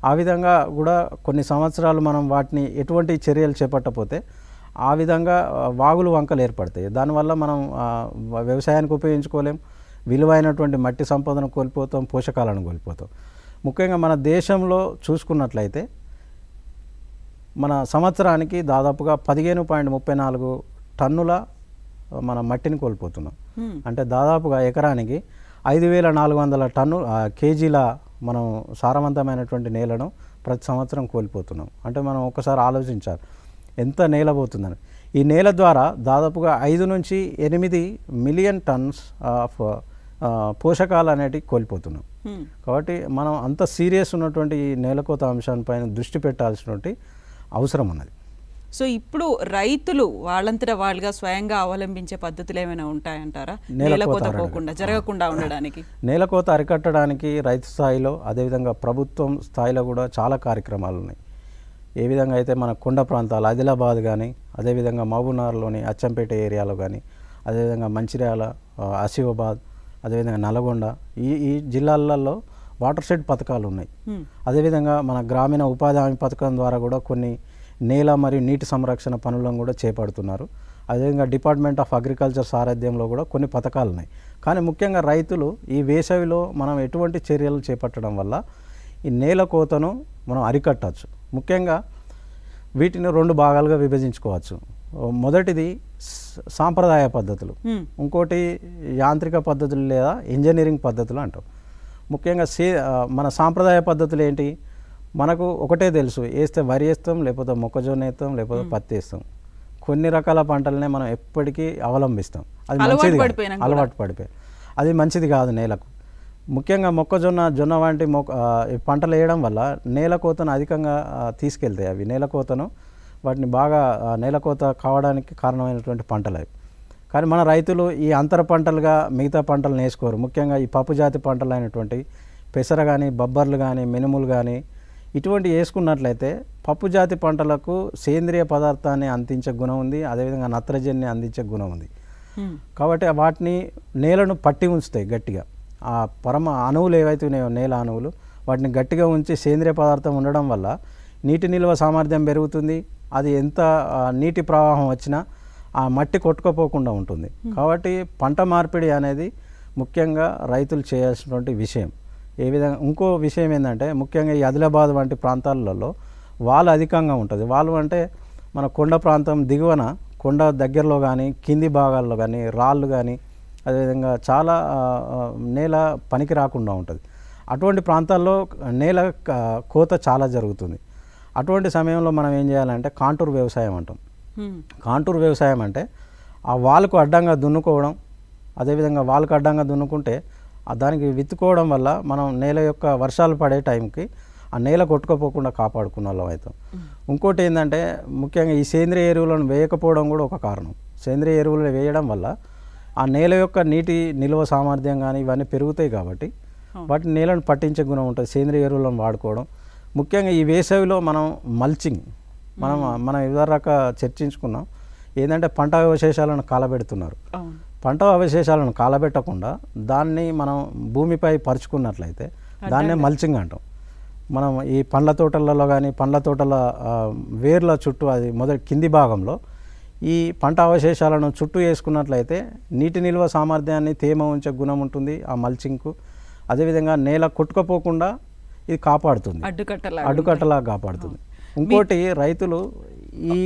ఆ విధంగా కూడా కొన్ని సంవత్సరాలు మనం వాటిని ఎటువంటి చర్యలు చేపట్టకపోతే ఆ విధంగా వాగులు వంకలు ఏర్పడతాయి దానివల్ల మనం వ్యవసాయానికి ఉపయోగించుకోలేం విలువైనటువంటి మట్టి సంపదను కోల్పోతాం పోషకాలను కోల్పోతాం ముఖ్యంగా మన దేశంలో చూసుకున్నట్లయితే మన సంవత్సరానికి దాదాపుగా పదిహేను పాయింట్ ముప్పై నాలుగు టన్నుల మన మట్టిని కోల్పోతున్నాం అంటే దాదాపుగా ఎకరానికి ఐదు వేల నాలుగు వందల టన్ను కేజీల మనం సారవంతమైనటువంటి నేలను ప్రతి సంవత్సరం కోల్పోతున్నాం అంటే మనం ఒకసారి ఆలోచించాలి ఎంత నేల పోతుందని ఈ నేల ద్వారా దాదాపుగా ఐదు నుంచి ఎనిమిది మిలియన్ టన్స్ ఆఫ్ పోషకాలు అనేటివి కోల్పోతున్నాం కాబట్టి మనం అంత సీరియస్ ఉన్నటువంటి ఈ నేలకోత అంశాలపైన దృష్టి పెట్టాల్సినటువంటి అవసరం ఉన్నది సో ఇప్పుడు రైతులు వాళ్ళంతటా వాళ్ళుగా స్వయంగా అవలంబించే పద్ధతులు ఏమైనా ఉంటాయంటారా నేలకోత పోకుండా జరగకుండా ఉండడానికి నేలకోత అరికట్టడానికి రైతు స్థాయిలో అదేవిధంగా ప్రభుత్వం స్థాయిలో కూడా చాలా కార్యక్రమాలు ఉన్నాయి ఏ విధంగా అయితే మన కొండ ప్రాంతాలు ఆదిలాబాద్ కానీ అదేవిధంగా మహబూనార్లోని అచ్చంపేట ఏరియాలో కానీ అదేవిధంగా మంచిర్యాల ఆసిఫాబాద్ అదేవిధంగా నల్గొండ ఈ ఈ జిల్లాలలో వాటర్ షెడ్ పథకాలు ఉన్నాయి అదేవిధంగా మన గ్రామీణ ఉపాధి హామీ పథకం ద్వారా కూడా కొన్ని నేల మరియు నీటి సంరక్షణ పనులను కూడా చేపడుతున్నారు అదేవిధంగా డిపార్ట్మెంట్ ఆఫ్ అగ్రికల్చర్ సారథ్యంలో కూడా కొన్ని పథకాలు ఉన్నాయి కానీ ముఖ్యంగా రైతులు ఈ వేసవిలో మనం ఎటువంటి చర్యలు చేపట్టడం వల్ల ఈ నేల కోతను మనం అరికట్టచ్చు ముఖ్యంగా వీటిని రెండు భాగాలుగా విభజించుకోవచ్చు మొదటిది సాంప్రదాయ పద్ధతులు ఇంకోటి యాంత్రిక పద్ధతులు లేదా ఇంజనీరింగ్ పద్ధతులు అంటాం ముఖ్యంగా సే మన సాంప్రదాయ పద్ధతులు ఏంటి మనకు ఒకటే తెలుసు వేస్తే వరి వేస్తాం లేకపోతే మొక్కజొన్న వేస్తాం లేకపోతే పత్తి వేస్తాం కొన్ని రకాల పంటలనే మనం ఎప్పటికీ అవలంబిస్తాం అది మంచిది అలవాటు పడిపోయి అది మంచిది కాదు నేలకు ముఖ్యంగా మొక్కజొన్న జొన్న వంటి మొక్క పంటలు వేయడం వల్ల నేల కోతను అధికంగా తీసుకెళ్తాయి అవి నేల కోతను వాటిని బాగా నేలకోత కావడానికి కారణమైనటువంటి పంటలు అవి కానీ మన రైతులు ఈ అంతర పంటలుగా మిగతా పంటలు నేసుకోరు ముఖ్యంగా ఈ పప్పు జాతి పంటలు అయినటువంటి పెసర కానీ బొబ్బర్లు కానీ మినుములు కానీ ఇటువంటి వేసుకున్నట్లయితే పప్పు జాతి పంటలకు సేంద్రియ పదార్థాన్ని అందించే గుణం ఉంది అదేవిధంగా నత్రజన్ని అందించే గుణం ఉంది కాబట్టి వాటిని నేలను పట్టి ఉంచుతాయి గట్టిగా ఆ పరమ అణువులు ఏవైతే ఉన్నాయో నేల అణువులు వాటిని గట్టిగా ఉంచి సేంద్రియ పదార్థం ఉండడం వల్ల నీటి నిల్వ సామర్థ్యం పెరుగుతుంది అది ఎంత నీటి ప్రవాహం వచ్చినా ఆ మట్టి కొట్టుకోపోకుండా ఉంటుంది కాబట్టి పంట మార్పిడి అనేది ముఖ్యంగా రైతులు చేయాల్సినటువంటి విషయం ఏ విధంగా ఇంకో విషయం ఏంటంటే ముఖ్యంగా ఈ ఆదిలాబాద్ వంటి ప్రాంతాలలో వాళ్ళు అధికంగా ఉంటుంది వాళ్ళు అంటే మన కొండ ప్రాంతం దిగువన కొండ దగ్గరలో కానీ కింది భాగాల్లో కానీ రాళ్ళు కానీ అదేవిధంగా చాలా నేల పనికి రాకుండా ఉంటుంది అటువంటి ప్రాంతాల్లో నేల కోత చాలా జరుగుతుంది అటువంటి సమయంలో మనం ఏం చేయాలంటే కాంటూర్ వ్యవసాయం అంటాం కాంటూర్ వ్యవసాయం అంటే ఆ వాళ్ళకు అడ్డంగా దున్నుకోవడం అదేవిధంగా వాళ్ళకు అడ్డంగా దున్నుకుంటే దానికి విత్తుకోవడం వల్ల మనం నేల యొక్క వర్షాలు పడే టైంకి ఆ నేల కొట్టుకోపోకుండా కాపాడుకున్న వాళ్ళం అవుతాం ఇంకోటి ఏంటంటే ముఖ్యంగా ఈ సేంద్రియ ఎరువులను వేయకపోవడం కూడా ఒక కారణం సేంద్రియ ఎరువులు వేయడం వల్ల ఆ నేల యొక్క నీటి నిల్వ సామర్థ్యం కానీ ఇవన్నీ పెరుగుతాయి కాబట్టి వాటి నేలను పట్టించే గుణం ఉంటుంది సేంద్రియ ఎరువులను వాడుకోవడం ముఖ్యంగా ఈ వేసవిలో మనం మల్చింగ్ మనం hmm. మనం వివిధ చర్చించుకున్నాం ఏంటంటే పంట అవశేషాలను కాలబెడుతున్నారు పంట అవశేషాలను కాలబెట్టకుండా దాన్ని మనం భూమిపై పరుచుకున్నట్లయితే దాన్నే మల్చింగ్ అంటాం మనం ఈ పండ్ల తోటలలో కానీ పండ్ల తోటల వేర్ల చుట్టూ అది మొదటి కింది భాగంలో ఈ పంట అవశేషాలను చుట్టూ వేసుకున్నట్లయితే నీటి నిల్వ సామర్థ్యాన్ని తేమ ఉంచే గుణం ఉంటుంది ఆ మల్చింగ్కు అదేవిధంగా నేల కొట్టుకపోకుండా ఇది కాపాడుతుంది అడ్డుకట్టలా కాపాడుతుంది ఇంకోటి రైతులు ఈ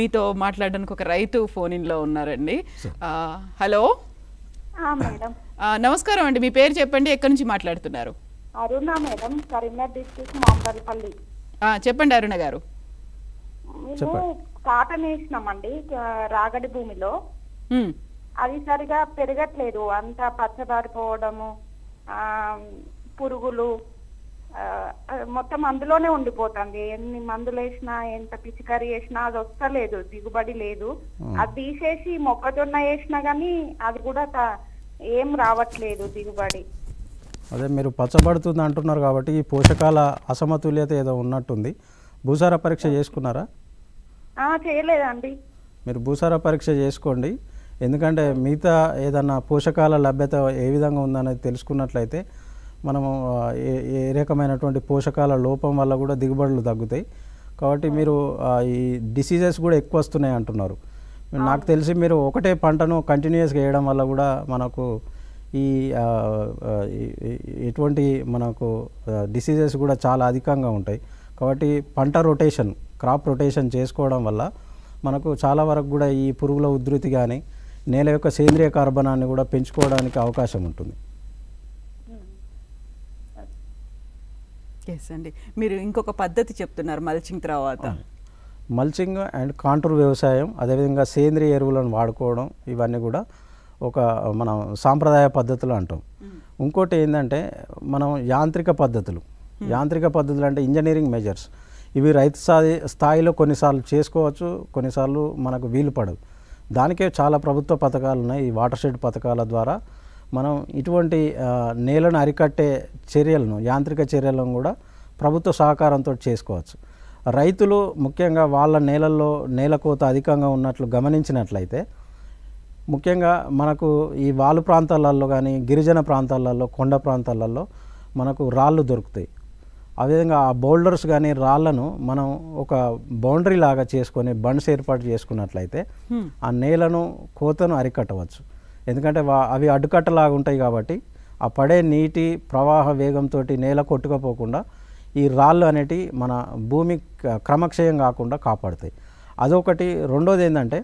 మీతో మాట్లాడడానికి ఒక రైతు ఫోన్ లో ఉన్నారండి హలో నమస్కారం అండి మీ పేరు చెప్పండి ఎక్కడి నుంచి మాట్లాడుతున్నారు అరుణ మేడం చెప్పండి అరుణ గారు కాటన్ వేసినామండి రాగడి భూమిలో అది సరిగా పెరగట్లేదు అంతా పచ్చబారిపోవడము పురుగులు మొత్తం అందులోనే ఉండిపోతుంది ఎన్ని మందులు వేసినా ఎంత పిచికారీ వేసినా అది వస్తలేదు దిగుబడి లేదు అది తీసేసి మొక్కజొన్న వేసినా కానీ అది కూడా ఏం రావట్లేదు దిగుబడి అదే మీరు పచ్చబడుతుంది అంటున్నారు కాబట్టి ఈ పోషకాల అసమతుల్యత ఏదో ఉన్నట్టుంది భూసార పరీక్ష చేసుకున్నారా చేయలేదండి మీరు భూసార పరీక్ష చేసుకోండి ఎందుకంటే మిగతా ఏదన్నా పోషకాల లభ్యత ఏ విధంగా ఉందనేది తెలుసుకున్నట్లయితే మనము ఏ ఏ రకమైనటువంటి పోషకాల లోపం వల్ల కూడా దిగుబడులు తగ్గుతాయి కాబట్టి మీరు ఈ డిసీజెస్ కూడా ఎక్కువ వస్తున్నాయి అంటున్నారు నాకు తెలిసి మీరు ఒకటే పంటను కంటిన్యూస్గా వేయడం వల్ల కూడా మనకు ఈ ఎటువంటి మనకు డిసీజెస్ కూడా చాలా అధికంగా ఉంటాయి కాబట్టి పంట రొటేషన్ క్రాప్ రొటేషన్ చేసుకోవడం వల్ల మనకు చాలా వరకు కూడా ఈ పురుగుల ఉధృతి కానీ నేల యొక్క సేంద్రియ కార్బనాన్ని కూడా పెంచుకోవడానికి అవకాశం ఉంటుంది ఎస్ అండి మీరు ఇంకొక పద్ధతి చెప్తున్నారు మల్చింగ్ తర్వాత మల్చింగ్ అండ్ కాంట్రూర్ వ్యవసాయం అదేవిధంగా సేంద్రియ ఎరువులను వాడుకోవడం ఇవన్నీ కూడా ఒక మనం సాంప్రదాయ పద్ధతులు అంటాం hmm. ఇంకోటి ఏంటంటే మనం యాంత్రిక పద్ధతులు hmm. యాంత్రిక పద్ధతులు అంటే ఇంజనీరింగ్ మెజర్స్ ఇవి రైతు స్థాయి స్థాయిలో కొన్నిసార్లు చేసుకోవచ్చు కొన్నిసార్లు మనకు వీలు పడదు దానికే చాలా ప్రభుత్వ పథకాలు ఉన్నాయి ఈ వాటర్ షెడ్ పథకాల ద్వారా మనం ఇటువంటి నేలను అరికట్టే చర్యలను యాంత్రిక చర్యలను కూడా ప్రభుత్వ సహకారంతో చేసుకోవచ్చు రైతులు ముఖ్యంగా వాళ్ళ నేలల్లో నేల కోత అధికంగా ఉన్నట్లు గమనించినట్లయితే ముఖ్యంగా మనకు ఈ వాలు ప్రాంతాలలో కానీ గిరిజన ప్రాంతాలలో కొండ ప్రాంతాలలో మనకు రాళ్ళు దొరుకుతాయి అదేవిధంగా ఆ బౌల్డర్స్ కానీ రాళ్లను మనం ఒక బౌండరీ లాగా చేసుకొని బండ్స్ ఏర్పాటు చేసుకున్నట్లయితే ఆ నేలను కోతను అరికట్టవచ్చు ఎందుకంటే అవి అడ్డుకట్టలాగా ఉంటాయి కాబట్టి ఆ పడే నీటి ప్రవాహ వేగంతో నేల కొట్టుకపోకుండా ఈ రాళ్ళు అనేటి మన భూమి క్రమక్షయం కాకుండా కాపాడుతాయి అదొకటి రెండోది ఏంటంటే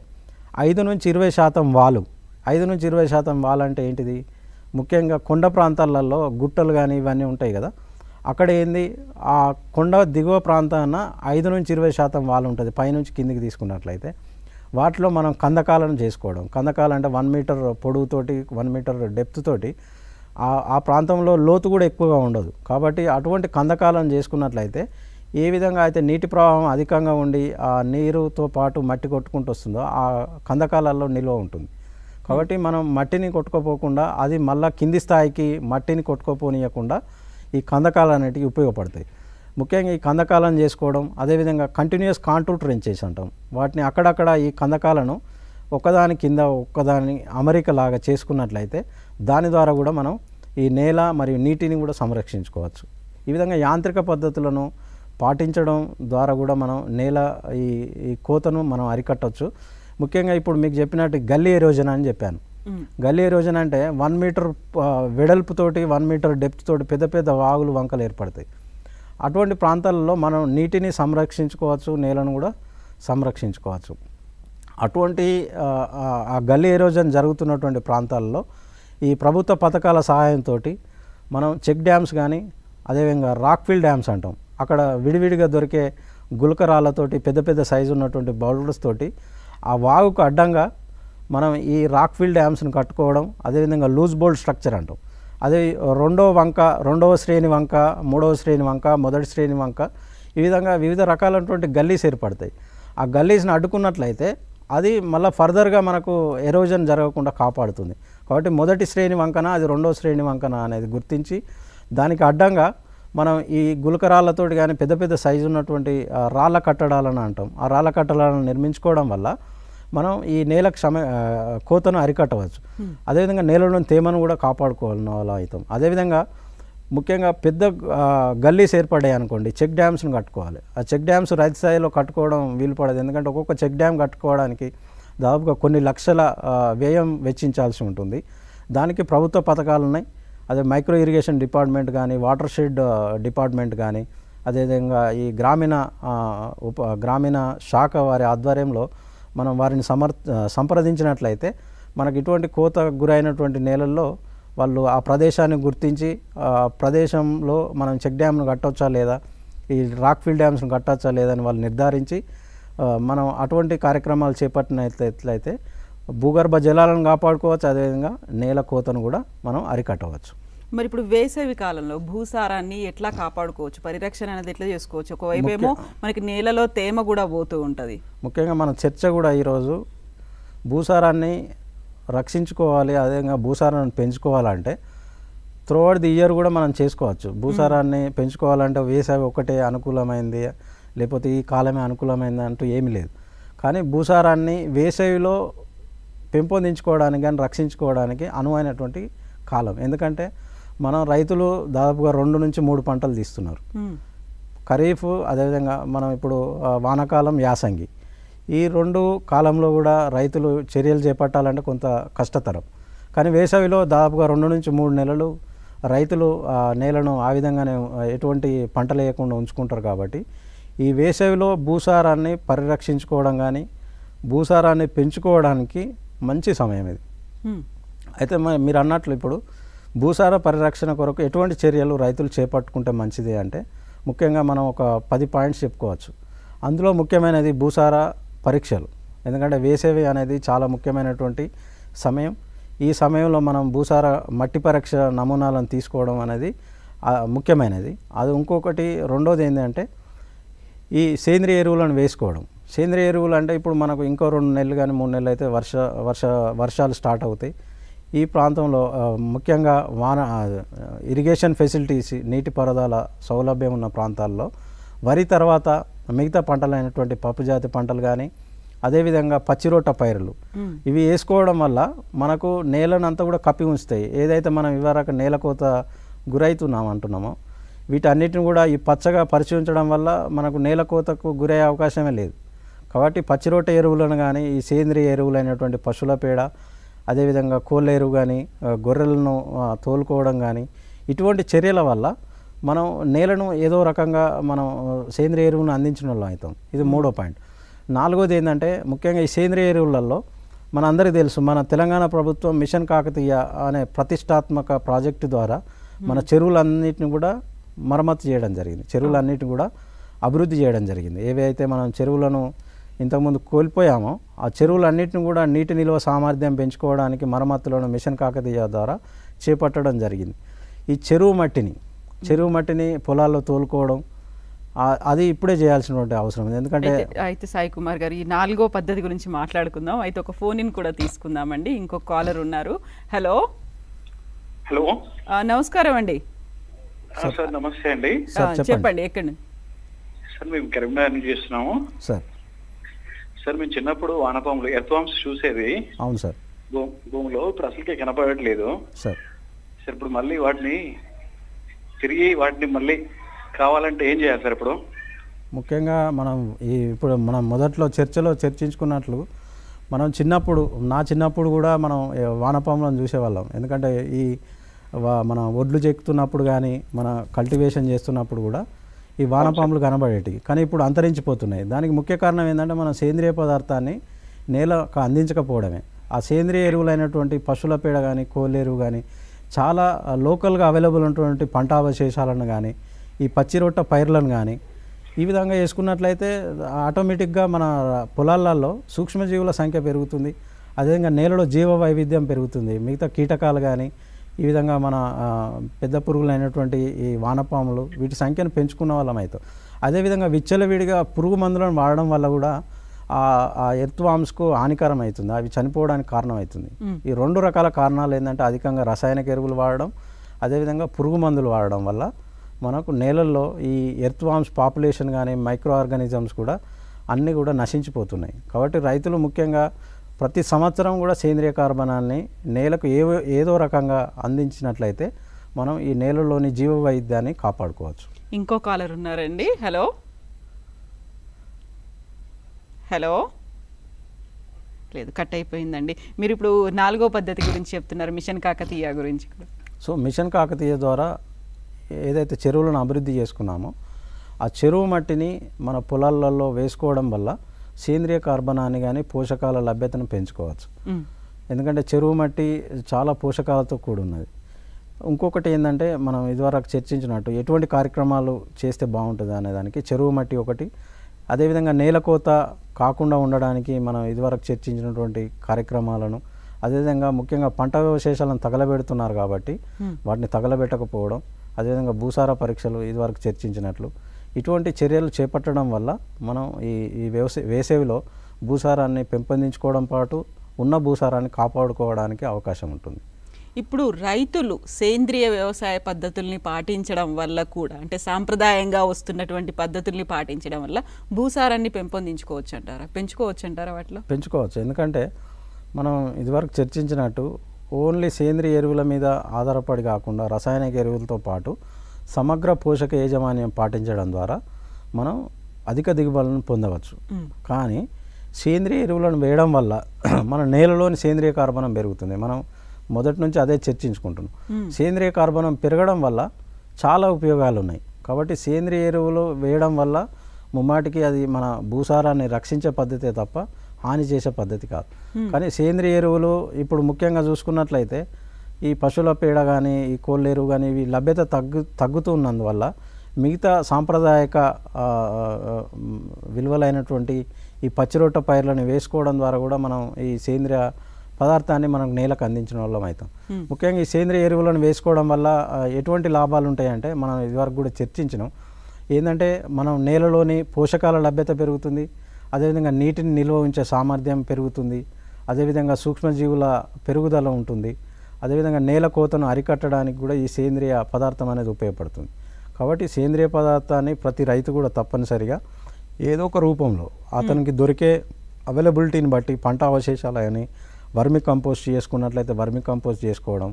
ఐదు నుంచి ఇరవై శాతం వాలు ఐదు నుంచి ఇరవై శాతం వాలు అంటే ఏంటిది ముఖ్యంగా కొండ ప్రాంతాలలో గుట్టలు కానీ ఇవన్నీ ఉంటాయి కదా అక్కడ ఏంది ఆ కొండ దిగువ ప్రాంతాన ఐదు నుంచి ఇరవై శాతం వాలు ఉంటుంది పైనుంచి కిందికి తీసుకున్నట్లయితే వాటిలో మనం కందకాలను చేసుకోవడం కందకాలు అంటే వన్ మీటర్ పొడుగుతోటి వన్ మీటర్ డెప్త్ తోటి ఆ ప్రాంతంలో లోతు కూడా ఎక్కువగా ఉండదు కాబట్టి అటువంటి కందకాలను చేసుకున్నట్లయితే ఏ విధంగా అయితే నీటి ప్రవాహం అధికంగా ఉండి ఆ నీరుతో పాటు మట్టి కొట్టుకుంటూ వస్తుందో ఆ కందకాలలో నిల్వ ఉంటుంది కాబట్టి మనం మట్టిని కొట్టుకోపోకుండా అది మళ్ళీ కింది స్థాయికి మట్టిని కొట్టుకోపోనీయకుండా ఈ కందకాలు అనేటివి ఉపయోగపడతాయి ముఖ్యంగా ఈ కందకాలను చేసుకోవడం అదేవిధంగా కంటిన్యూస్ రెంచ్ చేసి అంటాం వాటిని అక్కడక్కడ ఈ కందకాలను ఒకదాని కింద ఒక్కదాని అమరిక లాగా చేసుకున్నట్లయితే దాని ద్వారా కూడా మనం ఈ నేల మరియు నీటిని కూడా సంరక్షించుకోవచ్చు ఈ విధంగా యాంత్రిక పద్ధతులను పాటించడం ద్వారా కూడా మనం నేల ఈ ఈ కోతను మనం అరికట్టవచ్చు ముఖ్యంగా ఇప్పుడు మీకు చెప్పినట్టు గల్లీ ఎరోజన అని చెప్పాను గల్లీ ఎరోజన అంటే వన్ మీటర్ వెడల్పుతోటి వన్ మీటర్ డెప్త్ తోటి పెద్ద పెద్ద వాగులు వంకలు ఏర్పడతాయి అటువంటి ప్రాంతాలలో మనం నీటిని సంరక్షించుకోవచ్చు నేలను కూడా సంరక్షించుకోవచ్చు అటువంటి ఆ గల్లీ ఎరోజన్ జరుగుతున్నటువంటి ప్రాంతాల్లో ఈ ప్రభుత్వ పథకాల సహాయంతో మనం చెక్ డ్యామ్స్ కానీ అదేవిధంగా రాక్ఫీల్ డ్యామ్స్ అంటాం అక్కడ విడివిడిగా దొరికే గులకరాలతోటి పెద్ద పెద్ద సైజు ఉన్నటువంటి బౌల్డర్స్ తోటి ఆ వాగుకు అడ్డంగా మనం ఈ రాక్ఫీల్ డ్యామ్స్ని కట్టుకోవడం అదేవిధంగా లూజ్ బోల్డ్ స్ట్రక్చర్ అంటాం అదే రెండవ వంక రెండవ శ్రేణి వంక మూడవ శ్రేణి వంక మొదటి శ్రేణి వంక ఈ విధంగా వివిధ రకాలైనటువంటి గల్లీస్ ఏర్పడతాయి ఆ గల్లీస్ని అడ్డుకున్నట్లయితే అది మళ్ళీ ఫర్దర్గా మనకు ఎరోజన్ జరగకుండా కాపాడుతుంది కాబట్టి మొదటి శ్రేణి వంకన అది రెండవ శ్రేణి వంకన అనేది గుర్తించి దానికి అడ్డంగా మనం ఈ గులకరాళ్ళతోటి కానీ పెద్ద పెద్ద సైజు ఉన్నటువంటి రాళ్ళ కట్టడాలను అంటాం ఆ రాళ్ళ కట్టడాలను నిర్మించుకోవడం వల్ల మనం ఈ నేల క్షమ కోతను అరికట్టవచ్చు అదేవిధంగా నేలలోని తేమను కూడా కాపాడుకోవాలని అలా అయితం అదేవిధంగా ముఖ్యంగా పెద్ద గల్లీస్ ఏర్పడాయి అనుకోండి చెక్ డ్యామ్స్ను కట్టుకోవాలి ఆ చెక్ డ్యామ్స్ రైతు స్థాయిలో కట్టుకోవడం వీలు పడదు ఎందుకంటే ఒక్కొక్క చెక్ డ్యామ్ కట్టుకోవడానికి దాదాపుగా కొన్ని లక్షల వ్యయం వెచ్చించాల్సి ఉంటుంది దానికి ప్రభుత్వ పథకాలు ఉన్నాయి అదే మైక్రో ఇరిగేషన్ డిపార్ట్మెంట్ కానీ వాటర్ షెడ్ డిపార్ట్మెంట్ కానీ అదేవిధంగా ఈ గ్రామీణ ఉప గ్రామీణ శాఖ వారి ఆధ్వర్యంలో మనం వారిని సమర్ సంప్రదించినట్లయితే మనకి ఇటువంటి కోత గురైనటువంటి నేలల్లో వాళ్ళు ఆ ప్రదేశాన్ని గుర్తించి ఆ ప్రదేశంలో మనం చెక్ డ్యామ్ను కట్టవచ్చా లేదా ఈ రాక్ ఫీల్డ్ డ్యామ్స్ను కట్టవచ్చా లేదని వాళ్ళు నిర్ధారించి మనం అటువంటి కార్యక్రమాలు చేపట్టినట్లయితే భూగర్భ జలాలను కాపాడుకోవచ్చు అదేవిధంగా నేల కోతను కూడా మనం అరికట్టవచ్చు మరి ఇప్పుడు వేసవి కాలంలో భూసారాన్ని ఎట్లా కాపాడుకోవచ్చు పరిరక్షణ అనేది ఎట్లా చేసుకోవచ్చు ఒకవైపు ఏమో మనకి నేలలో తేమ కూడా పోతూ ఉంటుంది ముఖ్యంగా మన చర్చ కూడా ఈరోజు భూసారాన్ని రక్షించుకోవాలి అదేవిధంగా భూసారాన్ని పెంచుకోవాలంటే త్రోఅవుట్ ది ఇయర్ కూడా మనం చేసుకోవచ్చు భూసారాన్ని పెంచుకోవాలంటే వేసవి ఒకటే అనుకూలమైంది లేకపోతే ఈ కాలమే అనుకూలమైంది అంటూ ఏమీ లేదు కానీ భూసారాన్ని వేసవిలో పెంపొందించుకోవడానికి కానీ రక్షించుకోవడానికి అనువైనటువంటి కాలం ఎందుకంటే మనం రైతులు దాదాపుగా రెండు నుంచి మూడు పంటలు తీస్తున్నారు ఖరీఫ్ అదేవిధంగా మనం ఇప్పుడు వానాకాలం యాసంగి ఈ రెండు కాలంలో కూడా రైతులు చర్యలు చేపట్టాలంటే కొంత కష్టతరం కానీ వేసవిలో దాదాపుగా రెండు నుంచి మూడు నెలలు రైతులు నేలను ఆ విధంగానే ఎటువంటి పంట లేకుండా ఉంచుకుంటారు కాబట్టి ఈ వేసవిలో భూసారాన్ని పరిరక్షించుకోవడం కానీ భూసారాన్ని పెంచుకోవడానికి మంచి సమయం ఇది అయితే మీరు అన్నట్లు ఇప్పుడు భూసార పరిరక్షణ కొరకు ఎటువంటి చర్యలు రైతులు చేపట్టుకుంటే మంచిది అంటే ముఖ్యంగా మనం ఒక పది పాయింట్స్ చెప్పుకోవచ్చు అందులో ముఖ్యమైనది భూసార పరీక్షలు ఎందుకంటే వేసేవి అనేది చాలా ముఖ్యమైనటువంటి సమయం ఈ సమయంలో మనం భూసార మట్టి పరీక్ష నమూనాలను తీసుకోవడం అనేది ముఖ్యమైనది అది ఇంకొకటి రెండోది ఏంటంటే ఈ సేంద్రియ ఎరువులను వేసుకోవడం సేంద్రియ ఎరువులు అంటే ఇప్పుడు మనకు ఇంకో రెండు నెలలు కానీ మూడు నెలలు అయితే వర్ష వర్ష వర్షాలు స్టార్ట్ అవుతాయి ఈ ప్రాంతంలో ముఖ్యంగా వాన ఇరిగేషన్ ఫెసిలిటీస్ నీటిపారుదల సౌలభ్యం ఉన్న ప్రాంతాల్లో వరి తర్వాత మిగతా పంటలైనటువంటి పప్పు జాతి పంటలు కానీ అదేవిధంగా పచ్చిరోట పైరులు ఇవి వేసుకోవడం వల్ల మనకు నేలనంతా కూడా కప్పి ఉంచుతాయి ఏదైతే మనం ఇవరకు కోత గురవుతున్నాం అంటున్నామో వీటన్నిటిని కూడా ఈ పచ్చగా పరిశీలించడం వల్ల మనకు నేల కోతకు గురయ్యే అవకాశమే లేదు కాబట్టి పచ్చిరోట ఎరువులను కానీ ఈ సేంద్రియ ఎరువులైనటువంటి పశువుల పేడ అదేవిధంగా కోళ్ళ ఎరువు కానీ గొర్రెలను తోలుకోవడం కానీ ఇటువంటి చర్యల వల్ల మనం నేలను ఏదో రకంగా మనం సేంద్రియ ఎరువును అందించిన వాళ్ళం అవుతాం ఇది మూడో పాయింట్ నాలుగోది ఏంటంటే ముఖ్యంగా ఈ సేంద్రియ ఎరువులలో మన అందరికీ తెలుసు మన తెలంగాణ ప్రభుత్వం మిషన్ కాకతీయ అనే ప్రతిష్టాత్మక ప్రాజెక్టు ద్వారా మన చెరువులన్నింటిని కూడా మరమ్మతు చేయడం జరిగింది చెరువులన్నిటిని కూడా అభివృద్ధి చేయడం జరిగింది ఏవైతే మనం చెరువులను ఇంతకుముందు కోల్పోయామో ఆ చెరువులన్నింటిని కూడా నీటి నిల్వ సామర్థ్యం పెంచుకోవడానికి మరమ్మతులను మిషన్ కాకతీయ ద్వారా చేపట్టడం జరిగింది ఈ చెరువు మట్టిని చెరువు మట్టిని పొలాల్లో తోలుకోవడం అది ఇప్పుడే చేయాల్సినటువంటి అవసరం ఉంది ఎందుకంటే అయితే సాయి కుమార్ గారు ఈ నాలుగో పద్ధతి గురించి మాట్లాడుకుందాం అయితే ఒక ఫోన్ ఇన్ కూడా తీసుకుందామండి ఇంకొక కాలర్ ఉన్నారు హలో హలో నమస్కారం అండి సార్ నమస్తే అండి చెప్పండి ఎక్కడ సార్ మేము కరీంనగర్ నుంచి చేస్తున్నాము సార్ సార్ మేము చిన్నప్పుడు వానపాములు వామ్స్ చూసేది అవును సార్ భూమిలో ఇప్పుడు అసలుకే కనపడట్లేదు సార్ సార్ ఇప్పుడు మళ్ళీ వాటిని తిరిగి వాటిని మళ్ళీ కావాలంటే ఏం చేయాలి సార్ ఇప్పుడు ముఖ్యంగా మనం ఈ ఇప్పుడు మనం మొదట్లో చర్చలో చర్చించుకున్నట్లు మనం చిన్నప్పుడు నా చిన్నప్పుడు కూడా మనం వానపాములను చూసేవాళ్ళం ఎందుకంటే ఈ మన ఒడ్లు చెక్కుతున్నప్పుడు కానీ మన కల్టివేషన్ చేస్తున్నప్పుడు కూడా ఈ వానపాములు కనబడేటివి కానీ ఇప్పుడు అంతరించిపోతున్నాయి దానికి ముఖ్య కారణం ఏంటంటే మనం సేంద్రియ పదార్థాన్ని నేల అందించకపోవడమే ఆ సేంద్రియ ఎరువులైనటువంటి పశువుల పేడ కానీ కోళ్ళ ఎరువు కానీ చాలా లోకల్గా అవైలబుల్ ఉన్నటువంటి పంట అవశేషాలను కానీ ఈ పచ్చి రొట్ట పైర్లను కానీ ఈ విధంగా వేసుకున్నట్లయితే ఆటోమేటిక్గా మన పొలాలలో సూక్ష్మజీవుల సంఖ్య పెరుగుతుంది అదేవిధంగా నేలలో జీవ వైవిధ్యం పెరుగుతుంది మిగతా కీటకాలు కానీ ఈ విధంగా మన పెద్ద పురుగులైనటువంటి ఈ వానపాములు వీటి సంఖ్యను పెంచుకున్న వాళ్ళం అయితే అదేవిధంగా విచ్చలవిడిగా పురుగు మందులను వాడడం వల్ల కూడా ఆ ఎర్త్ వామ్స్కు హానికరం అవుతుంది అవి చనిపోవడానికి కారణం అవుతుంది ఈ రెండు రకాల కారణాలు ఏంటంటే అధికంగా రసాయనిక ఎరువులు వాడడం అదేవిధంగా పురుగు మందులు వాడడం వల్ల మనకు నేలల్లో ఈ ఎర్త్ వామ్స్ పాపులేషన్ కానీ మైక్రో ఆర్గానిజమ్స్ కూడా అన్నీ కూడా నశించిపోతున్నాయి కాబట్టి రైతులు ముఖ్యంగా ప్రతి సంవత్సరం కూడా సేంద్రియ కార్బనాన్ని నేలకు ఏవో ఏదో రకంగా అందించినట్లయితే మనం ఈ నేలలోని జీవ వైద్యాన్ని కాపాడుకోవచ్చు ఇంకో కాలర్ ఉన్నారండి హలో హలో లేదు కట్ అయిపోయిందండి మీరు ఇప్పుడు నాలుగో పద్ధతి గురించి చెప్తున్నారు మిషన్ కాకతీయ గురించి సో మిషన్ కాకతీయ ద్వారా ఏదైతే చెరువులను అభివృద్ధి చేసుకున్నామో ఆ చెరువు మట్టిని మన పొలాలలో వేసుకోవడం వల్ల సేంద్రియ కార్బనాన్ని కానీ పోషకాల లభ్యతను పెంచుకోవచ్చు ఎందుకంటే చెరువు మట్టి చాలా పోషకాలతో కూడి ఉన్నది ఇంకొకటి ఏంటంటే మనం ఇదివరకు చర్చించినట్టు ఎటువంటి కార్యక్రమాలు చేస్తే బాగుంటుంది అనేదానికి చెరువు మట్టి ఒకటి అదేవిధంగా నేలకోత కాకుండా ఉండడానికి మనం ఇదివరకు చర్చించినటువంటి కార్యక్రమాలను అదేవిధంగా ముఖ్యంగా పంట అవశేషాలను తగలబెడుతున్నారు కాబట్టి వాటిని తగలబెట్టకపోవడం అదేవిధంగా భూసార పరీక్షలు ఇదివరకు చర్చించినట్లు ఇటువంటి చర్యలు చేపట్టడం వల్ల మనం ఈ ఈ వ్యవసాయ వేసవిలో భూసారాన్ని పెంపొందించుకోవడం పాటు ఉన్న భూసారాన్ని కాపాడుకోవడానికి అవకాశం ఉంటుంది ఇప్పుడు రైతులు సేంద్రియ వ్యవసాయ పద్ధతుల్ని పాటించడం వల్ల కూడా అంటే సాంప్రదాయంగా వస్తున్నటువంటి పద్ధతుల్ని పాటించడం వల్ల భూసారాన్ని పెంపొందించుకోవచ్చు అంటారా పెంచుకోవచ్చు అంటారా వాటిలో పెంచుకోవచ్చు ఎందుకంటే మనం ఇదివరకు చర్చించినట్టు ఓన్లీ సేంద్రియ ఎరువుల మీద ఆధారపడి కాకుండా రసాయనిక ఎరువులతో పాటు సమగ్ర పోషక యాజమాన్యం పాటించడం ద్వారా మనం అధిక దిగుబడులను పొందవచ్చు కానీ సేంద్రియ ఎరువులను వేయడం వల్ల మన నేలలోని సేంద్రియ కార్బనం పెరుగుతుంది మనం మొదటి నుంచి అదే చర్చించుకుంటున్నాం సేంద్రియ కార్బనం పెరగడం వల్ల చాలా ఉపయోగాలు ఉన్నాయి కాబట్టి సేంద్రియ ఎరువులు వేయడం వల్ల ముమ్మాటికి అది మన భూసారాన్ని రక్షించే పద్ధతే తప్ప హాని చేసే పద్ధతి కాదు కానీ సేంద్రియ ఎరువులు ఇప్పుడు ముఖ్యంగా చూసుకున్నట్లయితే ఈ పశువుల పేడ కానీ ఈ కోళ్ళేరు కానీ ఇవి లభ్యత తగ్గు తగ్గుతూ ఉన్నందువల్ల మిగతా సాంప్రదాయక విలువలైనటువంటి ఈ పచ్చిరొట్ట పైర్లను వేసుకోవడం ద్వారా కూడా మనం ఈ సేంద్రియ పదార్థాన్ని మనం నేలకు అందించిన వాళ్ళం అవుతాం ముఖ్యంగా ఈ సేంద్రియ ఎరువులను వేసుకోవడం వల్ల ఎటువంటి లాభాలు ఉంటాయంటే మనం ఇదివరకు కూడా చర్చించినాం ఏంటంటే మనం నేలలోని పోషకాల లభ్యత పెరుగుతుంది అదేవిధంగా నీటిని నిల్వ ఉంచే సామర్థ్యం పెరుగుతుంది అదేవిధంగా సూక్ష్మజీవుల పెరుగుదల ఉంటుంది అదేవిధంగా నేల కోతను అరికట్టడానికి కూడా ఈ సేంద్రియ పదార్థం అనేది ఉపయోగపడుతుంది కాబట్టి సేంద్రియ పదార్థాన్ని ప్రతి రైతు కూడా తప్పనిసరిగా ఏదో ఒక రూపంలో అతనికి hmm. దొరికే అవైలబిలిటీని బట్టి పంట అవశేషాలు అని వర్మి కంపోస్ట్ చేసుకున్నట్లయితే వర్మి కంపోస్ట్ చేసుకోవడం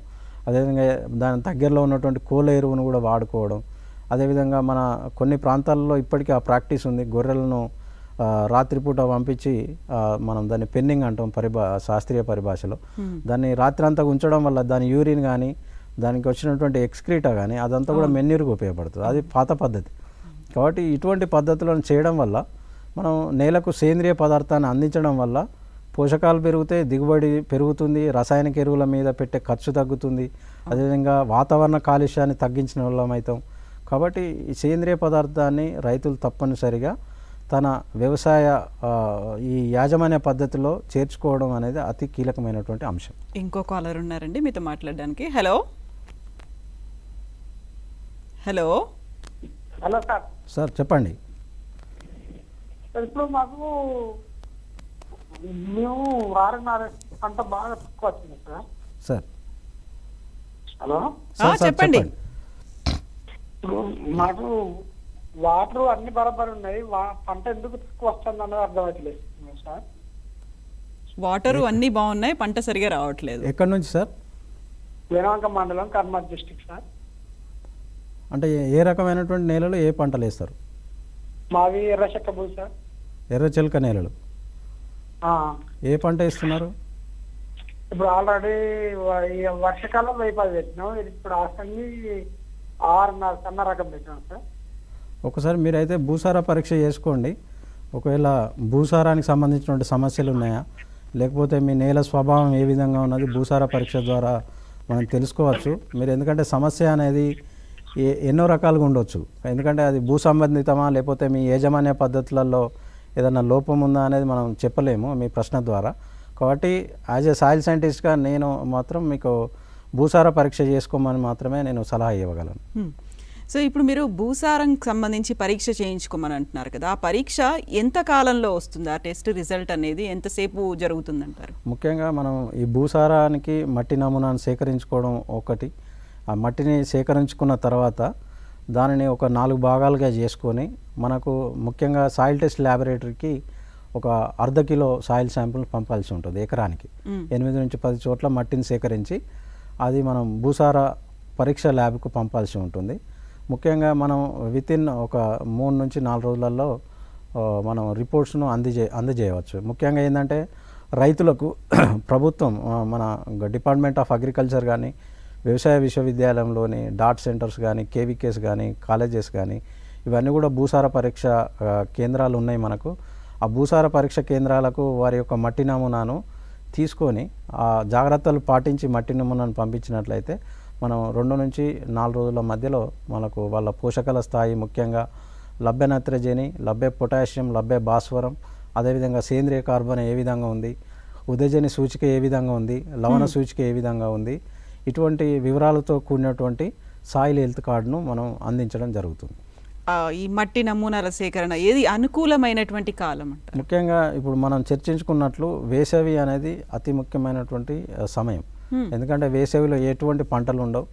అదేవిధంగా దాని దగ్గరలో ఉన్నటువంటి కోళ్ళ ఎరువును కూడా వాడుకోవడం అదేవిధంగా మన కొన్ని ప్రాంతాల్లో ఇప్పటికీ ఆ ప్రాక్టీస్ ఉంది గొర్రెలను రాత్రిపూట పంపించి మనం దాన్ని పెన్నింగ్ అంటాం పరిభా శాస్త్రీయ పరిభాషలో దాన్ని రాత్రి అంతా ఉంచడం వల్ల దాని యూరిన్ కానీ దానికి వచ్చినటువంటి ఎక్స్క్రీటా కానీ అదంతా కూడా మెన్యూర్కి ఉపయోగపడుతుంది అది పాత పద్ధతి కాబట్టి ఇటువంటి పద్ధతులను చేయడం వల్ల మనం నేలకు సేంద్రియ పదార్థాన్ని అందించడం వల్ల పోషకాలు పెరిగితే దిగుబడి పెరుగుతుంది రసాయనిక ఎరువుల మీద పెట్టే ఖర్చు తగ్గుతుంది అదేవిధంగా వాతావరణ కాలుష్యాన్ని తగ్గించిన వాళ్ళం అవుతాం కాబట్టి సేంద్రియ పదార్థాన్ని రైతులు తప్పనిసరిగా తన వ్యవసాయ ఈ యాజమాన్య పద్ధతిలో చేర్చుకోవడం అనేది అతి కీలకమైనటువంటి అంశం ఇంకో కాలర్ ఉన్నారండి మీతో మాట్లాడడానికి hello hello hello sir sir చెప్పండి ఇప్పుడు మాకు మేము ఆరున్నర పంట బాగా తక్కువ వచ్చింది సార్ సార్ హలో చెప్పండి ఇప్పుడు మాకు వాటర్ అన్ని బరాబర్ ఉన్నాయి పంట ఎందుకు తక్కువ వస్తుంది అన్నది అర్థమవుతుంది సార్ వాటర్ అన్ని బాగున్నాయి పంట సరిగా రావట్లేదు ఎక్కడి నుంచి సార్ వేణాంక మండలం కర్మార్ డిస్టిక్ సార్ అంటే ఏ రకమైనటువంటి నేలలు ఏ పంటలు వేస్తారు మావి ఎర్ర చెక్క భూమి సార్ ఎర్ర చెలక నేలలు ఏ పంట వేస్తున్నారు ఇప్పుడు ఆల్రెడీ వర్షకాలం వైపు అది పెట్టినాం ఇప్పుడు ఆసంగి ఆరున్నర సన్న రకం పెట్టినాం సార్ ఒకసారి మీరైతే భూసార పరీక్ష చేసుకోండి ఒకవేళ భూసారానికి సంబంధించినటువంటి సమస్యలు ఉన్నాయా లేకపోతే మీ నేల స్వభావం ఏ విధంగా ఉన్నది భూసార పరీక్ష ద్వారా మనం తెలుసుకోవచ్చు మీరు ఎందుకంటే సమస్య అనేది ఎన్నో రకాలుగా ఉండొచ్చు ఎందుకంటే అది భూ సంబంధితమా లేకపోతే మీ యాజమాన్య పద్ధతులలో ఏదైనా లోపం ఉందా అనేది మనం చెప్పలేము మీ ప్రశ్న ద్వారా కాబట్టి యాజ్ ఏ సాయిల్ సైంటిస్ట్గా నేను మాత్రం మీకు భూసార పరీక్ష చేసుకోమని మాత్రమే నేను సలహా ఇవ్వగలను సో ఇప్పుడు మీరు భూసారం సంబంధించి పరీక్ష చేయించుకోమని అంటున్నారు కదా ఆ పరీక్ష ఎంత కాలంలో వస్తుంది ఆ టెస్ట్ రిజల్ట్ అనేది ఎంతసేపు జరుగుతుందంటారు ముఖ్యంగా మనం ఈ భూసారానికి మట్టి నమూనాను సేకరించుకోవడం ఒకటి ఆ మట్టిని సేకరించుకున్న తర్వాత దానిని ఒక నాలుగు భాగాలుగా చేసుకొని మనకు ముఖ్యంగా సాయిల్ టెస్ట్ ల్యాబొరేటరీకి ఒక అర్ధ కిలో సాయిల్ శాంపుల్ పంపాల్సి ఉంటుంది ఎకరానికి ఎనిమిది నుంచి పది చోట్ల మట్టిని సేకరించి అది మనం భూసార పరీక్ష ల్యాబ్కు పంపాల్సి ఉంటుంది ముఖ్యంగా మనం వితిన్ ఒక మూడు నుంచి నాలుగు రోజులలో మనం రిపోర్ట్స్ను అందజే అందజేయవచ్చు ముఖ్యంగా ఏంటంటే రైతులకు ప్రభుత్వం మన డిపార్ట్మెంట్ ఆఫ్ అగ్రికల్చర్ కానీ వ్యవసాయ విశ్వవిద్యాలయంలోని డాట్ సెంటర్స్ కానీ కేవీకేస్ కానీ కాలేజెస్ కానీ ఇవన్నీ కూడా భూసార పరీక్ష కేంద్రాలు ఉన్నాయి మనకు ఆ భూసార పరీక్ష కేంద్రాలకు వారి యొక్క మట్టి నమూనాను తీసుకొని ఆ జాగ్రత్తలు పాటించి మట్టి నమూనాను పంపించినట్లయితే మనం రెండు నుంచి నాలుగు రోజుల మధ్యలో మనకు వాళ్ళ పోషకాల స్థాయి ముఖ్యంగా లభ్య నత్రజని లభ్య పొటాషియం లభ్య భాస్వరం అదేవిధంగా సేంద్రియ కార్బన్ ఏ విధంగా ఉంది ఉదజని సూచిక ఏ విధంగా ఉంది లవణ hmm. సూచిక ఏ విధంగా ఉంది ఇటువంటి వివరాలతో కూడినటువంటి సాయిల్ హెల్త్ కార్డును మనం అందించడం జరుగుతుంది ఈ మట్టి నమూనాల సేకరణ ఏది అనుకూలమైనటువంటి కాలం ముఖ్యంగా ఇప్పుడు మనం చర్చించుకున్నట్లు వేసవి అనేది అతి ముఖ్యమైనటువంటి సమయం Hmm. ఎందుకంటే వేసవిలో ఎటువంటి పంటలు ఉండవు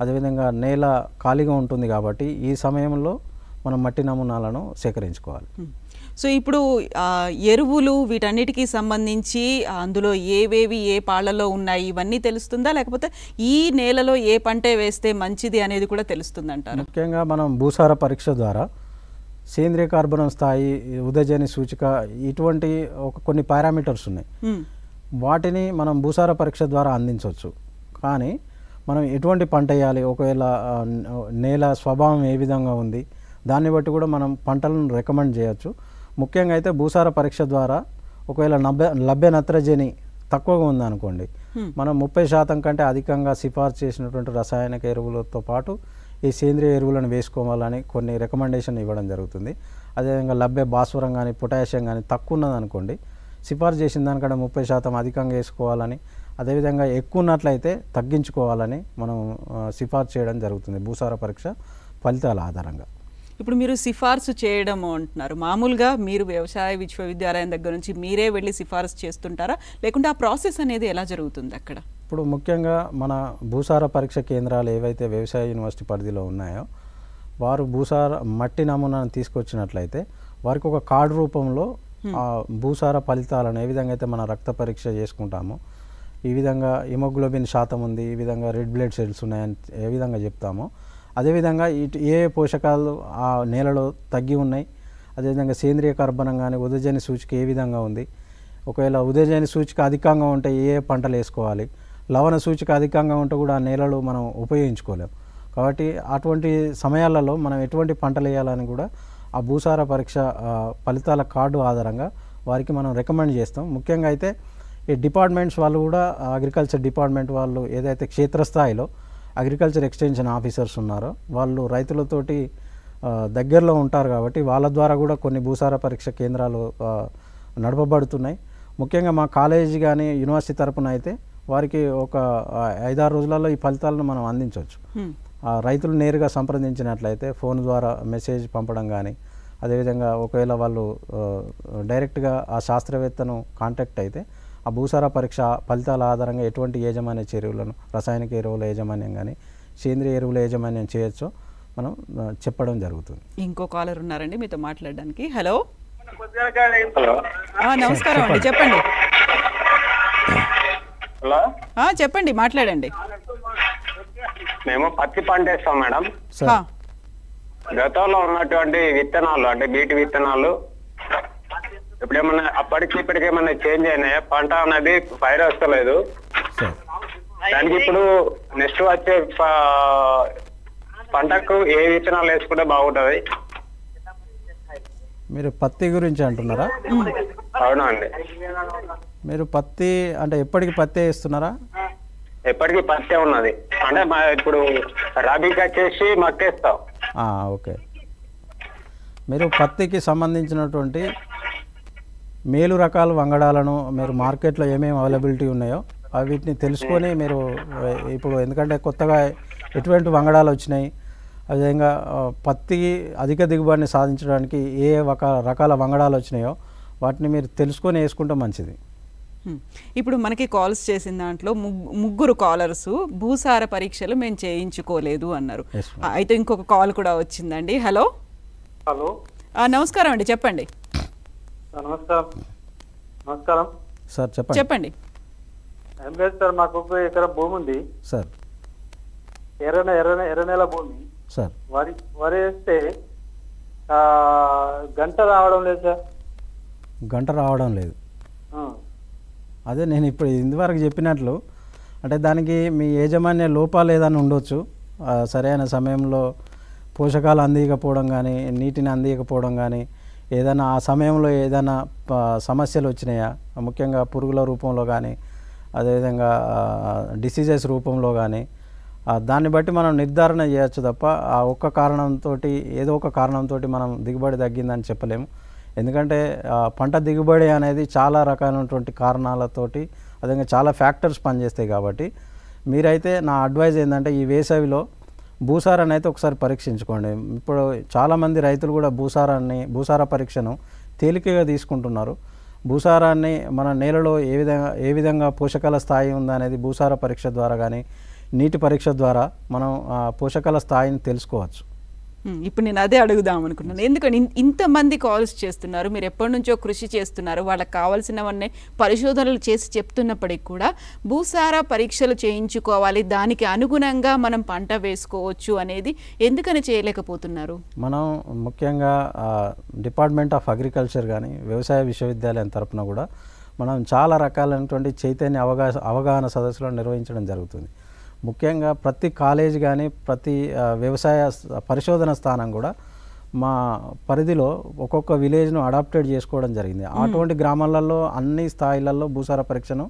అదేవిధంగా నేల ఖాళీగా ఉంటుంది కాబట్టి ఈ సమయంలో మనం మట్టి నమూనాలను సేకరించుకోవాలి hmm. సో ఇప్పుడు ఎరువులు వీటన్నిటికీ సంబంధించి అందులో ఏవేవి ఏ పాళ్ళలో ఉన్నాయి ఇవన్నీ తెలుస్తుందా లేకపోతే ఈ నేలలో ఏ పంట వేస్తే మంచిది అనేది కూడా తెలుస్తుందంటారు ముఖ్యంగా మనం భూసార పరీక్ష ద్వారా సేంద్రియ కార్బన్ స్థాయి ఉదజని సూచిక ఇటువంటి ఒక కొన్ని పారామీటర్స్ ఉన్నాయి hmm. వాటిని మనం భూసార పరీక్ష ద్వారా అందించవచ్చు కానీ మనం ఎటువంటి పంట వేయాలి ఒకవేళ నేల స్వభావం ఏ విధంగా ఉంది దాన్ని బట్టి కూడా మనం పంటలను రికమెండ్ చేయొచ్చు ముఖ్యంగా అయితే భూసార పరీక్ష ద్వారా ఒకవేళ నభ్య లభ్య నత్రజని తక్కువగా ఉందనుకోండి మనం ముప్పై శాతం కంటే అధికంగా సిఫార్సు చేసినటువంటి రసాయనిక ఎరువులతో పాటు ఈ సేంద్రియ ఎరువులను వేసుకోవాలని కొన్ని రికమెండేషన్ ఇవ్వడం జరుగుతుంది అదేవిధంగా లభ్య భాస్వరం కానీ పొటాషియం కానీ తక్కువ ఉన్నదనుకోండి సిఫార్సు చేసిన దానికంటే ముప్పై శాతం అధికంగా వేసుకోవాలని అదేవిధంగా ఎక్కువ ఉన్నట్లయితే తగ్గించుకోవాలని మనం సిఫార్సు చేయడం జరుగుతుంది భూసార పరీక్ష ఫలితాల ఆధారంగా ఇప్పుడు మీరు సిఫార్సు చేయడము అంటున్నారు మామూలుగా మీరు వ్యవసాయ విశ్వవిద్యాలయం దగ్గర నుంచి మీరే వెళ్ళి సిఫార్సు చేస్తుంటారా లేకుంటే ఆ ప్రాసెస్ అనేది ఎలా జరుగుతుంది అక్కడ ఇప్పుడు ముఖ్యంగా మన భూసార పరీక్ష కేంద్రాలు ఏవైతే వ్యవసాయ యూనివర్సిటీ పరిధిలో ఉన్నాయో వారు భూసార మట్టి నమూనాను తీసుకొచ్చినట్లయితే వారికి ఒక కార్డు రూపంలో Hmm. ఆ భూసార ఫలితాలను ఏ విధంగా అయితే మన రక్త పరీక్ష చేసుకుంటామో ఈ విధంగా హిమోగ్లోబిన్ శాతం ఉంది ఈ విధంగా రెడ్ బ్లడ్ సెల్స్ ఉన్నాయని ఏ విధంగా చెప్తామో అదేవిధంగా ఇటు ఏ పోషకాలు ఆ నేలలో తగ్గి ఉన్నాయి అదేవిధంగా సేంద్రియ కర్బనం కానీ ఉదయజని సూచిక ఏ విధంగా ఉంది ఒకవేళ ఉదయజని సూచిక అధికంగా ఉంటే ఏ పంటలు వేసుకోవాలి లవణ సూచిక అధికంగా ఉంటే కూడా ఆ నేలలు మనం ఉపయోగించుకోలేము కాబట్టి అటువంటి సమయాలలో మనం ఎటువంటి పంటలు వేయాలని కూడా ఆ భూసార పరీక్ష ఫలితాల కార్డు ఆధారంగా వారికి మనం రికమెండ్ చేస్తాం ముఖ్యంగా అయితే ఈ డిపార్ట్మెంట్స్ వాళ్ళు కూడా అగ్రికల్చర్ డిపార్ట్మెంట్ వాళ్ళు ఏదైతే క్షేత్రస్థాయిలో అగ్రికల్చర్ ఎక్స్టెన్షన్ ఆఫీసర్స్ ఉన్నారో వాళ్ళు రైతులతోటి దగ్గరలో ఉంటారు కాబట్టి వాళ్ళ ద్వారా కూడా కొన్ని భూసార పరీక్ష కేంద్రాలు నడపబడుతున్నాయి ముఖ్యంగా మా కాలేజీ కానీ యూనివర్సిటీ తరపున అయితే వారికి ఒక ఐదారు రోజులలో ఈ ఫలితాలను మనం అందించవచ్చు ఆ రైతులు నేరుగా సంప్రదించినట్లయితే ఫోన్ ద్వారా మెసేజ్ పంపడం కానీ అదేవిధంగా ఒకవేళ వాళ్ళు డైరెక్ట్గా ఆ శాస్త్రవేత్తను కాంటాక్ట్ అయితే ఆ భూసార పరీక్ష ఫలితాల ఆధారంగా ఎటువంటి యాజమాన్య చర్యలను రసాయనిక ఎరువుల యాజమాన్యం కానీ సేంద్రియ ఎరువుల యాజమాన్యం చేయొచ్చో మనం చెప్పడం జరుగుతుంది ఇంకో కాలర్ ఉన్నారండి మీతో మాట్లాడడానికి హలో నమస్కారం అండి చెప్పండి చెప్పండి మాట్లాడండి మేము పత్తి పంట వేస్తాం మేడం గతంలో ఉన్నటువంటి విత్తనాలు అంటే బీటి విత్తనాలు ఇప్పుడు ఏమన్నా అప్పటికి ఇప్పటికి ఏమన్నా చేంజ్ అయినాయా పంట అనేది ఫైర్ వస్తలేదు దానికి ఇప్పుడు నెక్స్ట్ వచ్చే పంటకు ఏ విత్తనాలు వేసుకుంటే బాగుంటది మీరు పత్తి గురించి అంటున్నారా అవునండి మీరు పత్తి అంటే ఎప్పటికి పత్తి వేస్తున్నారా ఎప్పటికీ పరిచయం ఉన్నది అంటే మా ఇప్పుడు రబీకి వచ్చేసి మక్కేస్తాం ఓకే మీరు పత్తికి సంబంధించినటువంటి మేలు రకాల వంగడాలను మీరు మార్కెట్లో ఏమేమి అవైలబిలిటీ ఉన్నాయో వీటిని తెలుసుకొని మీరు ఇప్పుడు ఎందుకంటే కొత్తగా ఎటువంటి వంగడాలు వచ్చినాయి అదేవిధంగా పత్తి అధిక దిగుబడిని సాధించడానికి ఏ ఒక రకాల వంగడాలు వచ్చినాయో వాటిని మీరు తెలుసుకొని వేసుకుంటే మంచిది ఇప్పుడు మనకి కాల్స్ చేసిన దాంట్లో ముగ్గురు కాలర్స్ భూసార పరీక్షలు మేము చేయించుకోలేదు అన్నారు అయితే ఇంకొక కాల్ కూడా వచ్చిందండి హలో హలో నమస్కారం అండి చెప్పండి నమస్కారం నమస్కారం సార్ చెప్పండి చెప్పండి ఏం సార్ మాకు ఇక్కడ భూమి ఉంది సార్ ఎర్ర ఎర్ర ఎర్ర నెల భూమి సార్ వరి వరి వేస్తే గంట రావడం లేదు సార్ గంట రావడం లేదు అదే నేను ఇప్పుడు ఇందువరకు చెప్పినట్లు అంటే దానికి మీ యాజమాన్య లోపాలు ఏదైనా ఉండొచ్చు సరైన సమయంలో పోషకాలు అందకపోవడం కానీ నీటిని అందకపోవడం కానీ ఏదైనా ఆ సమయంలో ఏదైనా సమస్యలు వచ్చినాయా ముఖ్యంగా పురుగుల రూపంలో కానీ అదేవిధంగా డిసీజెస్ రూపంలో కానీ దాన్ని బట్టి మనం నిర్ధారణ చేయొచ్చు తప్ప ఆ ఒక్క కారణంతో ఏదో ఒక కారణంతో మనం దిగుబడి తగ్గిందని చెప్పలేము ఎందుకంటే పంట దిగుబడి అనేది చాలా రకాలైనటువంటి కారణాలతోటి అదేవిధంగా చాలా ఫ్యాక్టర్స్ పనిచేస్తాయి కాబట్టి మీరైతే నా అడ్వైజ్ ఏంటంటే ఈ వేసవిలో భూసారాన్ని అయితే ఒకసారి పరీక్షించుకోండి ఇప్పుడు చాలామంది రైతులు కూడా భూసారాన్ని భూసార పరీక్షను తేలికగా తీసుకుంటున్నారు భూసారాన్ని మన నేలలో ఏ విధంగా ఏ విధంగా పోషకాల స్థాయి ఉందనేది భూసార పరీక్ష ద్వారా కానీ నీటి పరీక్ష ద్వారా మనం పోషకాల స్థాయిని తెలుసుకోవచ్చు ఇప్పుడు నేను అదే అడుగుదాం అనుకున్నాను ఎందుకంటే ఇంతమంది కాల్స్ చేస్తున్నారు మీరు ఎప్పటి నుంచో కృషి చేస్తున్నారు వాళ్ళకి కావాల్సినవన్నీ పరిశోధనలు చేసి చెప్తున్నప్పటికి కూడా భూసార పరీక్షలు చేయించుకోవాలి దానికి అనుగుణంగా మనం పంట వేసుకోవచ్చు అనేది ఎందుకని చేయలేకపోతున్నారు మనం ముఖ్యంగా డిపార్ట్మెంట్ ఆఫ్ అగ్రికల్చర్ కానీ వ్యవసాయ విశ్వవిద్యాలయం తరఫున కూడా మనం చాలా రకాలైనటువంటి చైతన్య అవగాహన అవగాహన సదస్సులను నిర్వహించడం జరుగుతుంది ముఖ్యంగా ప్రతి కాలేజ్ కానీ ప్రతి వ్యవసాయ పరిశోధన స్థానం కూడా మా పరిధిలో ఒక్కొక్క విలేజ్ను అడాప్టెడ్ చేసుకోవడం జరిగింది అటువంటి గ్రామాలలో అన్ని స్థాయిలలో భూసార పరీక్షను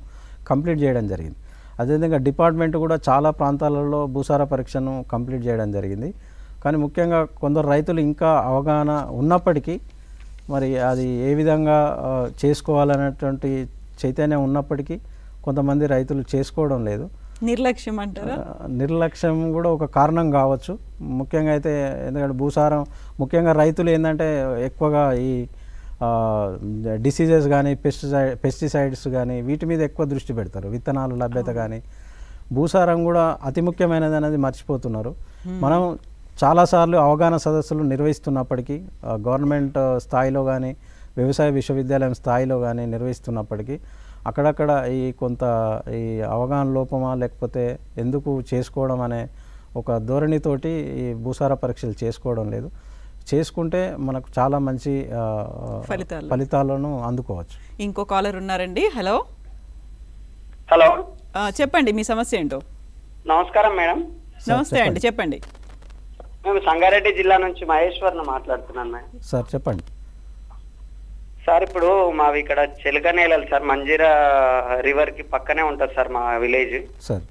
కంప్లీట్ చేయడం జరిగింది అదేవిధంగా డిపార్ట్మెంట్ కూడా చాలా ప్రాంతాలలో భూసార పరీక్షను కంప్లీట్ చేయడం జరిగింది కానీ ముఖ్యంగా కొందరు రైతులు ఇంకా అవగాహన ఉన్నప్పటికీ మరి అది ఏ విధంగా చేసుకోవాలనేటువంటి చైతన్యం ఉన్నప్పటికీ కొంతమంది రైతులు చేసుకోవడం లేదు నిర్లక్ష్యం అంటారా నిర్లక్ష్యం కూడా ఒక కారణం కావచ్చు ముఖ్యంగా అయితే ఎందుకంటే భూసారం ముఖ్యంగా రైతులు ఏంటంటే ఎక్కువగా ఈ డిసీజెస్ కానీ పెస్టిసైడ్ పెస్టిసైడ్స్ కానీ వీటి మీద ఎక్కువ దృష్టి పెడతారు విత్తనాలు లభ్యత కానీ భూసారం కూడా అతి ముఖ్యమైనది అనేది మర్చిపోతున్నారు మనం చాలాసార్లు అవగాహన సదస్సులు నిర్వహిస్తున్నప్పటికీ గవర్నమెంట్ స్థాయిలో కానీ వ్యవసాయ విశ్వవిద్యాలయం స్థాయిలో కానీ నిర్వహిస్తున్నప్పటికీ అక్కడక్కడ ఈ కొంత ఈ అవగాహన లోపమా లేకపోతే ఎందుకు చేసుకోవడం అనే ఒక ధోరణితోటి ఈ భూసార పరీక్షలు చేసుకోవడం లేదు చేసుకుంటే మనకు చాలా మంచి ఫలితాలు ఫలితాలను అందుకోవచ్చు ఇంకో కాలర్ ఉన్నారండి హలో హలో చెప్పండి మీ సమస్య ఏంటో నమస్కారం మేడం నమస్తే అండి చెప్పండి మేము సంగారెడ్డి జిల్లా నుంచి మహేశ్వర్ని మాట్లాడుతున్నాను మేడం సార్ చెప్పండి సార్ ఇప్పుడు మావి ఇక్కడ చెలకనేలలు సార్ మంజీరా రివర్ కి పక్కనే ఉంటుంది సార్ మా విలేజ్ సార్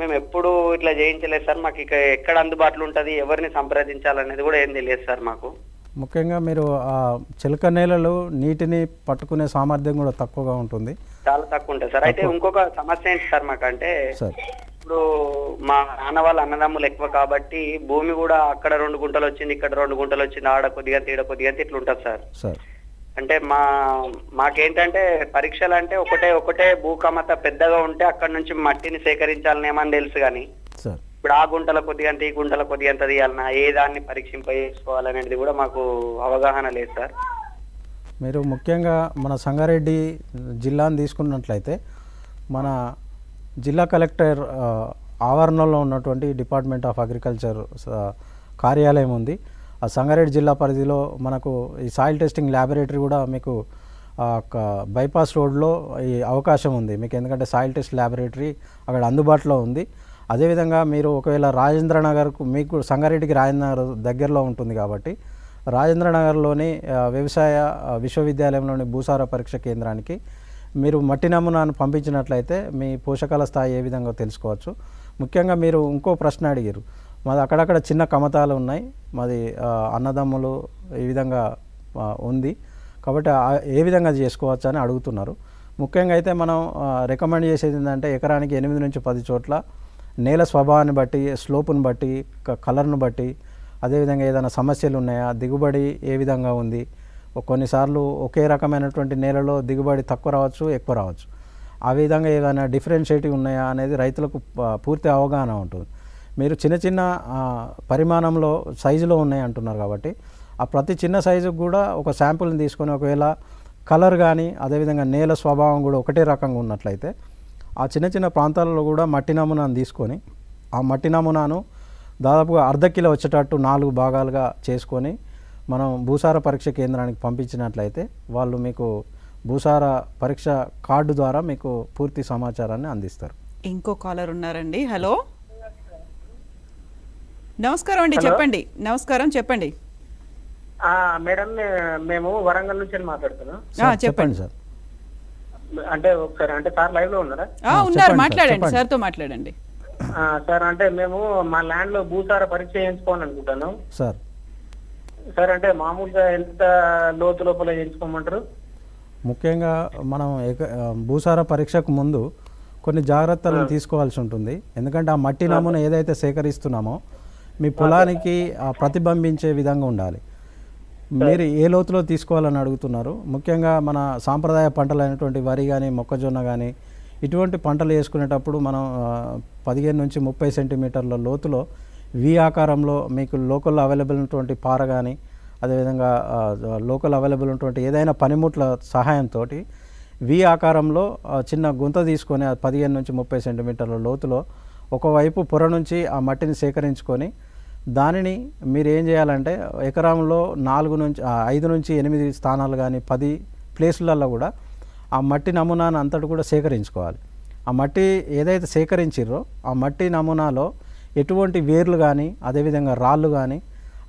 మేము ఎప్పుడు ఇట్లా చేయించలేదు సార్ మాకు ఇక్కడ ఎక్కడ అందుబాటులో ఉంటుంది ఎవరిని సంప్రదించాలనేది కూడా ఏం తెలియదు సార్ మాకు ముఖ్యంగా మీరు ఆ చిలక నేలలో నీటిని పట్టుకునే సామర్థ్యం కూడా తక్కువగా ఉంటుంది చాలా తక్కువ ఉంటుంది సార్ అయితే ఇంకొక సమస్య ఏంటి సార్ మాకంటే సార్ ఇప్పుడు మా నాన్న వాళ్ళ అన్నదమ్ములు ఎక్కువ కాబట్టి భూమి కూడా అక్కడ రెండు గుంటలు వచ్చింది ఇక్కడ రెండు గుంటలు వచ్చింది ఆడ కొద్దిగా తీడ కొద్దిగా ఇట్లా ఉంటుంది సార్ అంటే మా మాకేంటంటే పరీక్షలు అంటే ఒకటే ఒకటే భూకమత పెద్దగా ఉంటే అక్కడ నుంచి మట్టిని సేకరించాలనేమని తెలుసు కానీ ఇప్పుడు ఆ గుంటల కొద్దిగా ఈ గుంటల కొద్దిగా ఎంత తీయాలన్నా ఏ దాన్ని పరీక్షింపజేసుకోవాలనేది కూడా మాకు అవగాహన లేదు సార్ మీరు ముఖ్యంగా మన సంగారెడ్డి జిల్లాను తీసుకున్నట్లయితే మన జిల్లా కలెక్టర్ ఆవరణలో ఉన్నటువంటి డిపార్ట్మెంట్ ఆఫ్ అగ్రికల్చర్ కార్యాలయం ఉంది ఆ సంగారెడ్డి జిల్లా పరిధిలో మనకు ఈ సాయిల్ టెస్టింగ్ ల్యాబొరేటరీ కూడా మీకు బైపాస్ రోడ్లో ఈ అవకాశం ఉంది మీకు ఎందుకంటే సాయిల్ టెస్ట్ ల్యాబొరేటరీ అక్కడ అందుబాటులో ఉంది అదేవిధంగా మీరు ఒకవేళ రాజేంద్ర నగర్కు మీకు సంగారెడ్డికి రాజేంద్ర నగర్ దగ్గరలో ఉంటుంది కాబట్టి రాజేంద్ర నగర్లోని వ్యవసాయ విశ్వవిద్యాలయంలోని భూసార పరీక్ష కేంద్రానికి మీరు మట్టి నమూనాను పంపించినట్లయితే మీ పోషకాల స్థాయి ఏ విధంగా తెలుసుకోవచ్చు ముఖ్యంగా మీరు ఇంకో ప్రశ్న అడిగారు మాది అక్కడక్కడ చిన్న కమతాలు ఉన్నాయి మాది అన్నదమ్ములు ఈ విధంగా ఉంది కాబట్టి ఏ విధంగా చేసుకోవచ్చు అని అడుగుతున్నారు ముఖ్యంగా అయితే మనం రికమెండ్ చేసేది ఏంటంటే ఎకరానికి ఎనిమిది నుంచి పది చోట్ల నేల స్వభావాన్ని బట్టి స్లోపుని బట్టి కలర్ను బట్టి అదేవిధంగా ఏదైనా సమస్యలు ఉన్నాయా దిగుబడి ఏ విధంగా ఉంది కొన్నిసార్లు ఒకే రకమైనటువంటి నేలలో దిగుబడి తక్కువ రావచ్చు ఎక్కువ రావచ్చు ఆ విధంగా ఏదైనా డిఫరెన్షియేటివ్ ఉన్నాయా అనేది రైతులకు పూర్తి అవగాహన ఉంటుంది మీరు చిన్న చిన్న పరిమాణంలో సైజులో ఉన్నాయి అంటున్నారు కాబట్టి ఆ ప్రతి చిన్న సైజుకు కూడా ఒక శాంపుల్ని తీసుకొని ఒకవేళ కలర్ కానీ అదేవిధంగా నేల స్వభావం కూడా ఒకటే రకంగా ఉన్నట్లయితే ఆ చిన్న చిన్న ప్రాంతాలలో కూడా మట్టి నమూనాను తీసుకొని ఆ మట్టి నమూనాను దాదాపుగా అర్ధ కిలో వచ్చేటట్టు నాలుగు భాగాలుగా చేసుకొని మనం భూసార పరీక్ష కేంద్రానికి పంపించినట్లయితే వాళ్ళు మీకు భూసార పరీక్ష కార్డు ద్వారా మీకు పూర్తి సమాచారాన్ని అందిస్తారు ఇంకో కాలర్ ఉన్నారండి హలో నమస్కారం అండి చెప్పండి నమస్కారం చెప్పండి మేడం మేము వరంగల్ నుంచి మాట్లాడుతున్నాం చెప్పండి సార్ అంటే ఒకసారి అంటే సార్ లైవ్ లో ఉన్నారా ఉన్నారు మాట్లాడండి సార్ తో మాట్లాడండి సార్ అంటే మేము మా ల్యాండ్ లో భూసార పరీక్ష చేయించుకోవాలనుకుంటున్నాం సార్ సార్ అంటే మామూలుగా ఎంత లోతు లోపల ఎంచుకోమంటారు ముఖ్యంగా మనం భూసార పరీక్షకు ముందు కొన్ని జాగ్రత్తలను తీసుకోవాల్సి ఉంటుంది ఎందుకంటే ఆ మట్టి నమూనా ఏదైతే సేకరిస్తున్నామో మీ పొలానికి ప్రతిబింబించే విధంగా ఉండాలి మీరు ఏ లోతులో తీసుకోవాలని అడుగుతున్నారు ముఖ్యంగా మన సాంప్రదాయ పంటలు అయినటువంటి వరి కానీ మొక్కజొన్న కానీ ఇటువంటి పంటలు వేసుకునేటప్పుడు మనం పదిహేను నుంచి ముప్పై సెంటీమీటర్ల లోతులో వి ఆకారంలో మీకు లోకల్ అవైలబుల్ ఉన్నటువంటి పార కానీ అదేవిధంగా లోకల్ అవైలబుల్ ఉన్నటువంటి ఏదైనా పనిముట్ల సహాయంతో వి ఆకారంలో చిన్న గుంత తీసుకొని పదిహేను నుంచి ముప్పై సెంటీమీటర్ల లోతులో ఒకవైపు పొర నుంచి ఆ మట్టిని సేకరించుకొని దానిని మీరు ఏం చేయాలంటే ఎకరంలో నాలుగు నుంచి ఐదు నుంచి ఎనిమిది స్థానాలు కానీ పది ప్లేసులలో కూడా ఆ మట్టి నమూనాను అంతటి కూడా సేకరించుకోవాలి ఆ మట్టి ఏదైతే సేకరించిర్రో ఆ మట్టి నమూనాలో ఎటువంటి వేర్లు కానీ అదేవిధంగా రాళ్ళు కానీ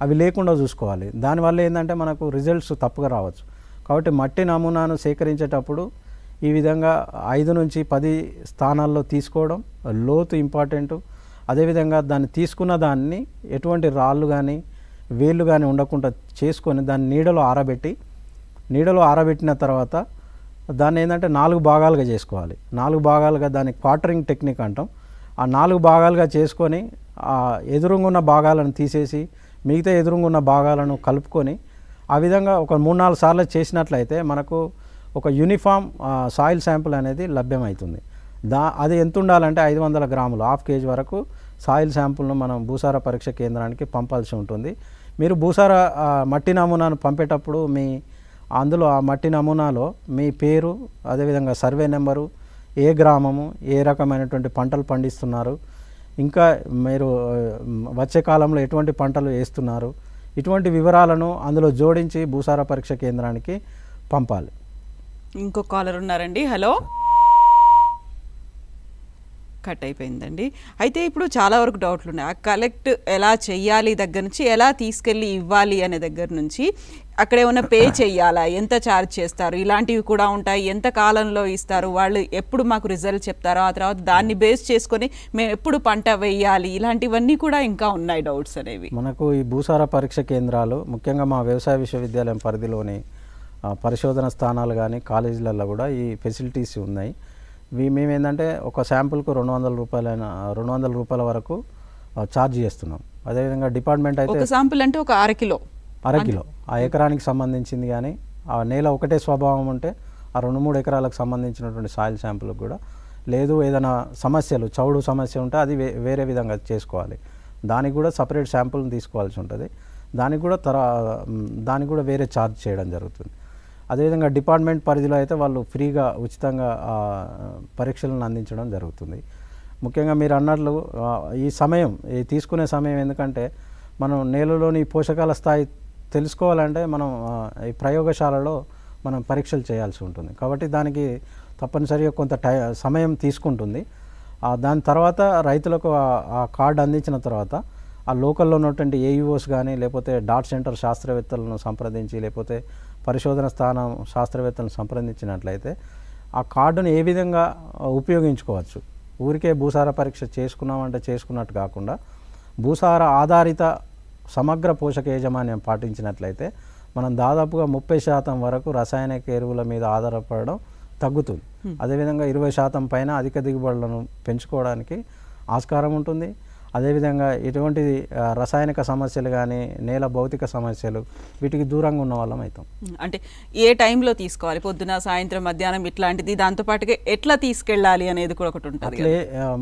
అవి లేకుండా చూసుకోవాలి దానివల్ల ఏంటంటే మనకు రిజల్ట్స్ తప్పుగా రావచ్చు కాబట్టి మట్టి నమూనాను సేకరించేటప్పుడు ఈ విధంగా ఐదు నుంచి పది స్థానాల్లో తీసుకోవడం లోతు ఇంపార్టెంటు అదేవిధంగా దాన్ని తీసుకున్న దాన్ని ఎటువంటి రాళ్ళు కానీ వేళ్ళు కానీ ఉండకుండా చేసుకొని దాన్ని నీడలో ఆరబెట్టి నీడలో ఆరబెట్టిన తర్వాత దాన్ని ఏంటంటే నాలుగు భాగాలుగా చేసుకోవాలి నాలుగు భాగాలుగా దాన్ని క్వార్టరింగ్ టెక్నిక్ అంటాం ఆ నాలుగు భాగాలుగా చేసుకొని ఆ ఎదురుగున్న భాగాలను తీసేసి మిగతా ఎదురుగున్న భాగాలను కలుపుకొని ఆ విధంగా ఒక మూడు నాలుగు సార్లు చేసినట్లయితే మనకు ఒక యూనిఫామ్ సాయిల్ శాంపుల్ అనేది లభ్యమవుతుంది దా అది ఎంత ఉండాలంటే ఐదు వందల గ్రాములు హాఫ్ కేజీ వరకు సాయిల్ శాంపుల్ను మనం భూసార పరీక్ష కేంద్రానికి పంపాల్సి ఉంటుంది మీరు భూసార మట్టి నమూనాను పంపేటప్పుడు మీ అందులో ఆ మట్టి నమూనాలో మీ పేరు అదేవిధంగా సర్వే నెంబరు ఏ గ్రామము ఏ రకమైనటువంటి పంటలు పండిస్తున్నారు ఇంకా మీరు వచ్చే కాలంలో ఎటువంటి పంటలు వేస్తున్నారు ఇటువంటి వివరాలను అందులో జోడించి భూసార పరీక్ష కేంద్రానికి పంపాలి ఇంకో కాలర్ ఉన్నారండి హలో కట్ అయిపోయిందండి అయితే ఇప్పుడు చాలా వరకు డౌట్లు ఉన్నాయి ఆ కలెక్ట్ ఎలా చెయ్యాలి దగ్గర నుంచి ఎలా తీసుకెళ్ళి ఇవ్వాలి అనే దగ్గర నుంచి అక్కడ ఏమైనా పే చేయాలా ఎంత ఛార్జ్ చేస్తారు ఇలాంటివి కూడా ఉంటాయి ఎంత కాలంలో ఇస్తారు వాళ్ళు ఎప్పుడు మాకు రిజల్ట్ చెప్తారో ఆ తర్వాత దాన్ని బేస్ చేసుకొని మేము ఎప్పుడు పంట వేయాలి ఇలాంటివన్నీ కూడా ఇంకా ఉన్నాయి డౌట్స్ అనేవి మనకు ఈ భూసార పరీక్ష కేంద్రాలు ముఖ్యంగా మా వ్యవసాయ విశ్వవిద్యాలయం పరిధిలోని పరిశోధన స్థానాలు కానీ కాలేజీలలో కూడా ఈ ఫెసిలిటీస్ ఉన్నాయి మేము ఏంటంటే ఒక శాంపుల్కు రెండు వందల రూపాయలైన రెండు వందల రూపాయల వరకు ఛార్జ్ చేస్తున్నాం అదేవిధంగా డిపార్ట్మెంట్ అయితే శాంపుల్ అంటే ఒక అరకిలో అరకిలో ఆ ఎకరానికి సంబంధించింది కానీ ఆ నేల ఒకటే స్వభావం ఉంటే ఆ రెండు మూడు ఎకరాలకు సంబంధించినటువంటి సాయిల్ శాంపుల్కి కూడా లేదు ఏదైనా సమస్యలు చౌడు సమస్య ఉంటే అది వేరే విధంగా చేసుకోవాలి దానికి కూడా సపరేట్ శాంపుల్ని తీసుకోవాల్సి ఉంటుంది దానికి కూడా తర దానికి కూడా వేరే ఛార్జ్ చేయడం జరుగుతుంది అదేవిధంగా డిపార్ట్మెంట్ పరిధిలో అయితే వాళ్ళు ఫ్రీగా ఉచితంగా పరీక్షలను అందించడం జరుగుతుంది ముఖ్యంగా మీరు అన్నట్లు ఈ సమయం ఈ తీసుకునే సమయం ఎందుకంటే మనం నేలలోని పోషకాల స్థాయి తెలుసుకోవాలంటే మనం ఈ ప్రయోగశాలలో మనం పరీక్షలు చేయాల్సి ఉంటుంది కాబట్టి దానికి తప్పనిసరిగా కొంత టై సమయం తీసుకుంటుంది దాని తర్వాత రైతులకు ఆ కార్డు అందించిన తర్వాత ఆ లోకల్లో ఉన్నటువంటి ఏఈఓస్ కానీ e లేకపోతే డాట్ సెంటర్ శాస్త్రవేత్తలను సంప్రదించి లేకపోతే పరిశోధన స్థానం శాస్త్రవేత్తలను సంప్రదించినట్లయితే ఆ కార్డును ఏ విధంగా ఉపయోగించుకోవచ్చు ఊరికే భూసార పరీక్ష చేసుకున్నామంటే చేసుకున్నట్టు కాకుండా భూసార ఆధారిత సమగ్ర పోషక యాజమాన్యం పాటించినట్లయితే మనం దాదాపుగా ముప్పై శాతం వరకు రసాయనిక ఎరువుల మీద ఆధారపడడం తగ్గుతుంది అదేవిధంగా ఇరవై శాతం పైన అధిక దిగుబడులను పెంచుకోవడానికి ఆస్కారం ఉంటుంది అదేవిధంగా ఎటువంటి రసాయనిక సమస్యలు కానీ నేల భౌతిక సమస్యలు వీటికి దూరంగా ఉన్న వాళ్ళం అవుతాం అంటే ఏ టైంలో తీసుకోవాలి పొద్దున సాయంత్రం మధ్యాహ్నం ఇట్లాంటిది దాంతోపాటుగా ఎట్లా తీసుకెళ్ళాలి అనేది కూడా ఒకటి ఉంటుంది అట్లే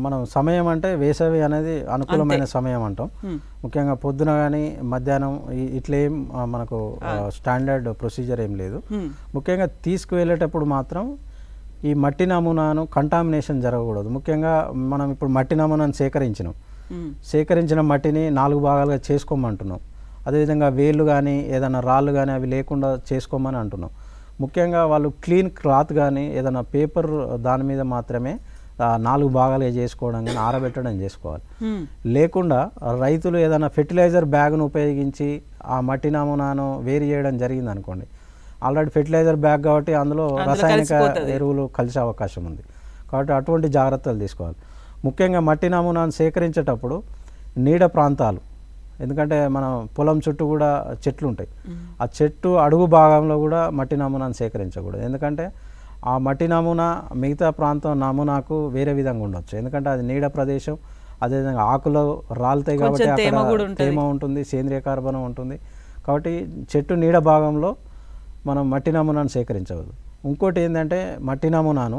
మనం సమయం అంటే వేసవి అనేది అనుకూలమైన సమయం అంటాం ముఖ్యంగా పొద్దున కానీ మధ్యాహ్నం ఇట్లేం మనకు స్టాండర్డ్ ప్రొసీజర్ ఏం లేదు ముఖ్యంగా తీసుకువెళ్ళేటప్పుడు మాత్రం ఈ మట్టి నమూనాను కంటామినేషన్ జరగకూడదు ముఖ్యంగా మనం ఇప్పుడు మట్టి నమూనాను సేకరించినాం సేకరించిన మట్టిని నాలుగు భాగాలుగా చేసుకోమంటున్నాం అదేవిధంగా వేళ్ళు కానీ ఏదైనా రాళ్ళు కానీ అవి లేకుండా చేసుకోమని అంటున్నాం ముఖ్యంగా వాళ్ళు క్లీన్ క్లాత్ కానీ ఏదైనా పేపర్ దాని మీద మాత్రమే నాలుగు భాగాలుగా చేసుకోవడం కానీ ఆరబెట్టడం చేసుకోవాలి hmm. లేకుండా రైతులు ఏదైనా ఫెర్టిలైజర్ బ్యాగ్ను ఉపయోగించి ఆ మట్టి నమూనాను వేరు చేయడం జరిగింది అనుకోండి ఆల్రెడీ ఫెర్టిలైజర్ బ్యాగ్ కాబట్టి అందులో రసాయనిక ఎరువులు కలిసే అవకాశం ఉంది కాబట్టి అటువంటి జాగ్రత్తలు తీసుకోవాలి ముఖ్యంగా మట్టి నమూనాను సేకరించేటప్పుడు నీడ ప్రాంతాలు ఎందుకంటే మనం పొలం చుట్టూ కూడా చెట్లు ఉంటాయి ఆ చెట్టు అడుగు భాగంలో కూడా మట్టి నమూనాను సేకరించకూడదు ఎందుకంటే ఆ మట్టి నమూనా మిగతా ప్రాంతం నమూనాకు వేరే విధంగా ఉండొచ్చు ఎందుకంటే అది నీడ ప్రదేశం అదేవిధంగా ఆకులు రాలుతాయి కాబట్టి అక్కడ తేమ ఉంటుంది సేంద్రియ కార్బనం ఉంటుంది కాబట్టి చెట్టు నీడ భాగంలో మనం మట్టి నమూనాను సేకరించవద్దు ఇంకోటి ఏంటంటే మట్టి నమూనాను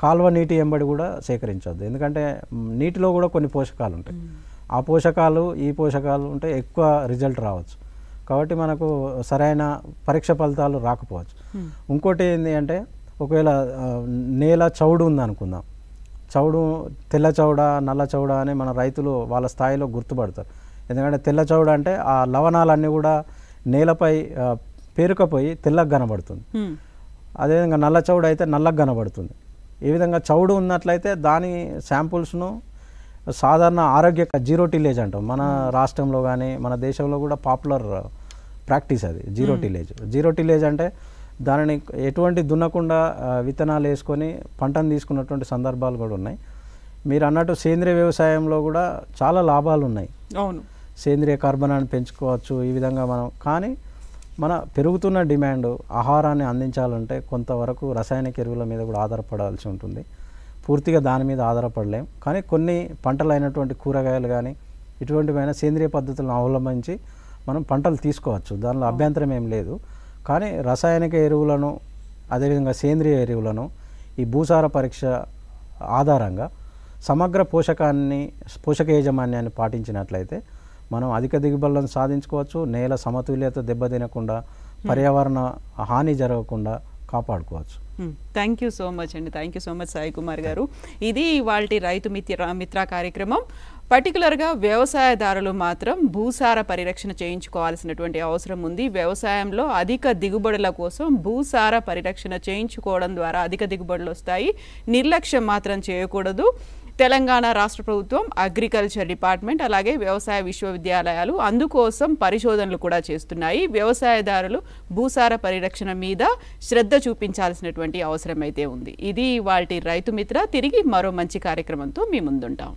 కాలువ నీటి ఎంబడి కూడా సేకరించవద్దు ఎందుకంటే నీటిలో కూడా కొన్ని పోషకాలు ఉంటాయి ఆ పోషకాలు ఈ పోషకాలు ఉంటే ఎక్కువ రిజల్ట్ రావచ్చు కాబట్టి మనకు సరైన పరీక్ష ఫలితాలు రాకపోవచ్చు ఇంకోటి ఏంటి అంటే ఒకవేళ నేల చౌడు ఉందనుకుందాం చౌడు తెల్ల చౌడ నల్ల చౌడ అని మన రైతులు వాళ్ళ స్థాయిలో గుర్తుపడతారు ఎందుకంటే తెల్ల చౌడ అంటే ఆ లవణాలన్నీ కూడా నేలపై పేరుకపోయి తెల్లగా కనబడుతుంది అదేవిధంగా నల్ల చౌడ అయితే నల్లగా కనబడుతుంది ఏ విధంగా చౌడు ఉన్నట్లయితే దాని శాంపుల్స్ను సాధారణ ఆరోగ్య జీరో టిలేజ్ అంటాం మన రాష్ట్రంలో కానీ మన దేశంలో కూడా పాపులర్ ప్రాక్టీస్ అది జీరో టిలేజ్ జీరో టిలేజ్ అంటే దానిని ఎటువంటి దున్నకుండా విత్తనాలు వేసుకొని పంటను తీసుకున్నటువంటి సందర్భాలు కూడా ఉన్నాయి మీరు అన్నట్టు సేంద్రియ వ్యవసాయంలో కూడా చాలా లాభాలు ఉన్నాయి అవును సేంద్రియ కార్బనాన్ని పెంచుకోవచ్చు ఈ విధంగా మనం కానీ మన పెరుగుతున్న డిమాండ్ ఆహారాన్ని అందించాలంటే కొంతవరకు రసాయనిక ఎరువుల మీద కూడా ఆధారపడాల్సి ఉంటుంది పూర్తిగా దాని మీద ఆధారపడలేం కానీ కొన్ని పంటలు అయినటువంటి కూరగాయలు కానీ ఇటువంటివైనా సేంద్రియ పద్ధతులను అవలంబించి మనం పంటలు తీసుకోవచ్చు దానిలో అభ్యంతరం ఏం లేదు కానీ రసాయనిక ఎరువులను అదేవిధంగా సేంద్రియ ఎరువులను ఈ భూసార పరీక్ష ఆధారంగా సమగ్ర పోషకాన్ని పోషక యాజమాన్యాన్ని పాటించినట్లయితే మనం అధిక దిగుబడులను సాధించుకోవచ్చు నేల సమతుల్యత దెబ్బతినకుండా hmm. పర్యావరణ హాని జరగకుండా కాపాడుకోవచ్చు థ్యాంక్ యూ సో మచ్ అండి thank you so much Sai Kumar గారు ఇది వాళ్ళ రైతు మిత్ర మిత్ర కార్యక్రమం పర్టికులర్గా వ్యవసాయదారులు మాత్రం భూసార పరిరక్షణ చేయించుకోవాల్సినటువంటి అవసరం ఉంది వ్యవసాయంలో అధిక దిగుబడుల కోసం భూసార పరిరక్షణ చేయించుకోవడం ద్వారా అధిక దిగుబడులు వస్తాయి నిర్లక్ష్యం మాత్రం చేయకూడదు తెలంగాణ రాష్ట్ర ప్రభుత్వం అగ్రికల్చర్ డిపార్ట్మెంట్ అలాగే వ్యవసాయ విశ్వవిద్యాలయాలు అందుకోసం పరిశోధనలు కూడా చేస్తున్నాయి వ్యవసాయదారులు భూసార పరిరక్షణ మీద శ్రద్ధ చూపించాల్సినటువంటి అవసరం అయితే ఉంది ఇది వాటి రైతు మిత్ర తిరిగి మరో మంచి కార్యక్రమంతో మీ ముందుంటాం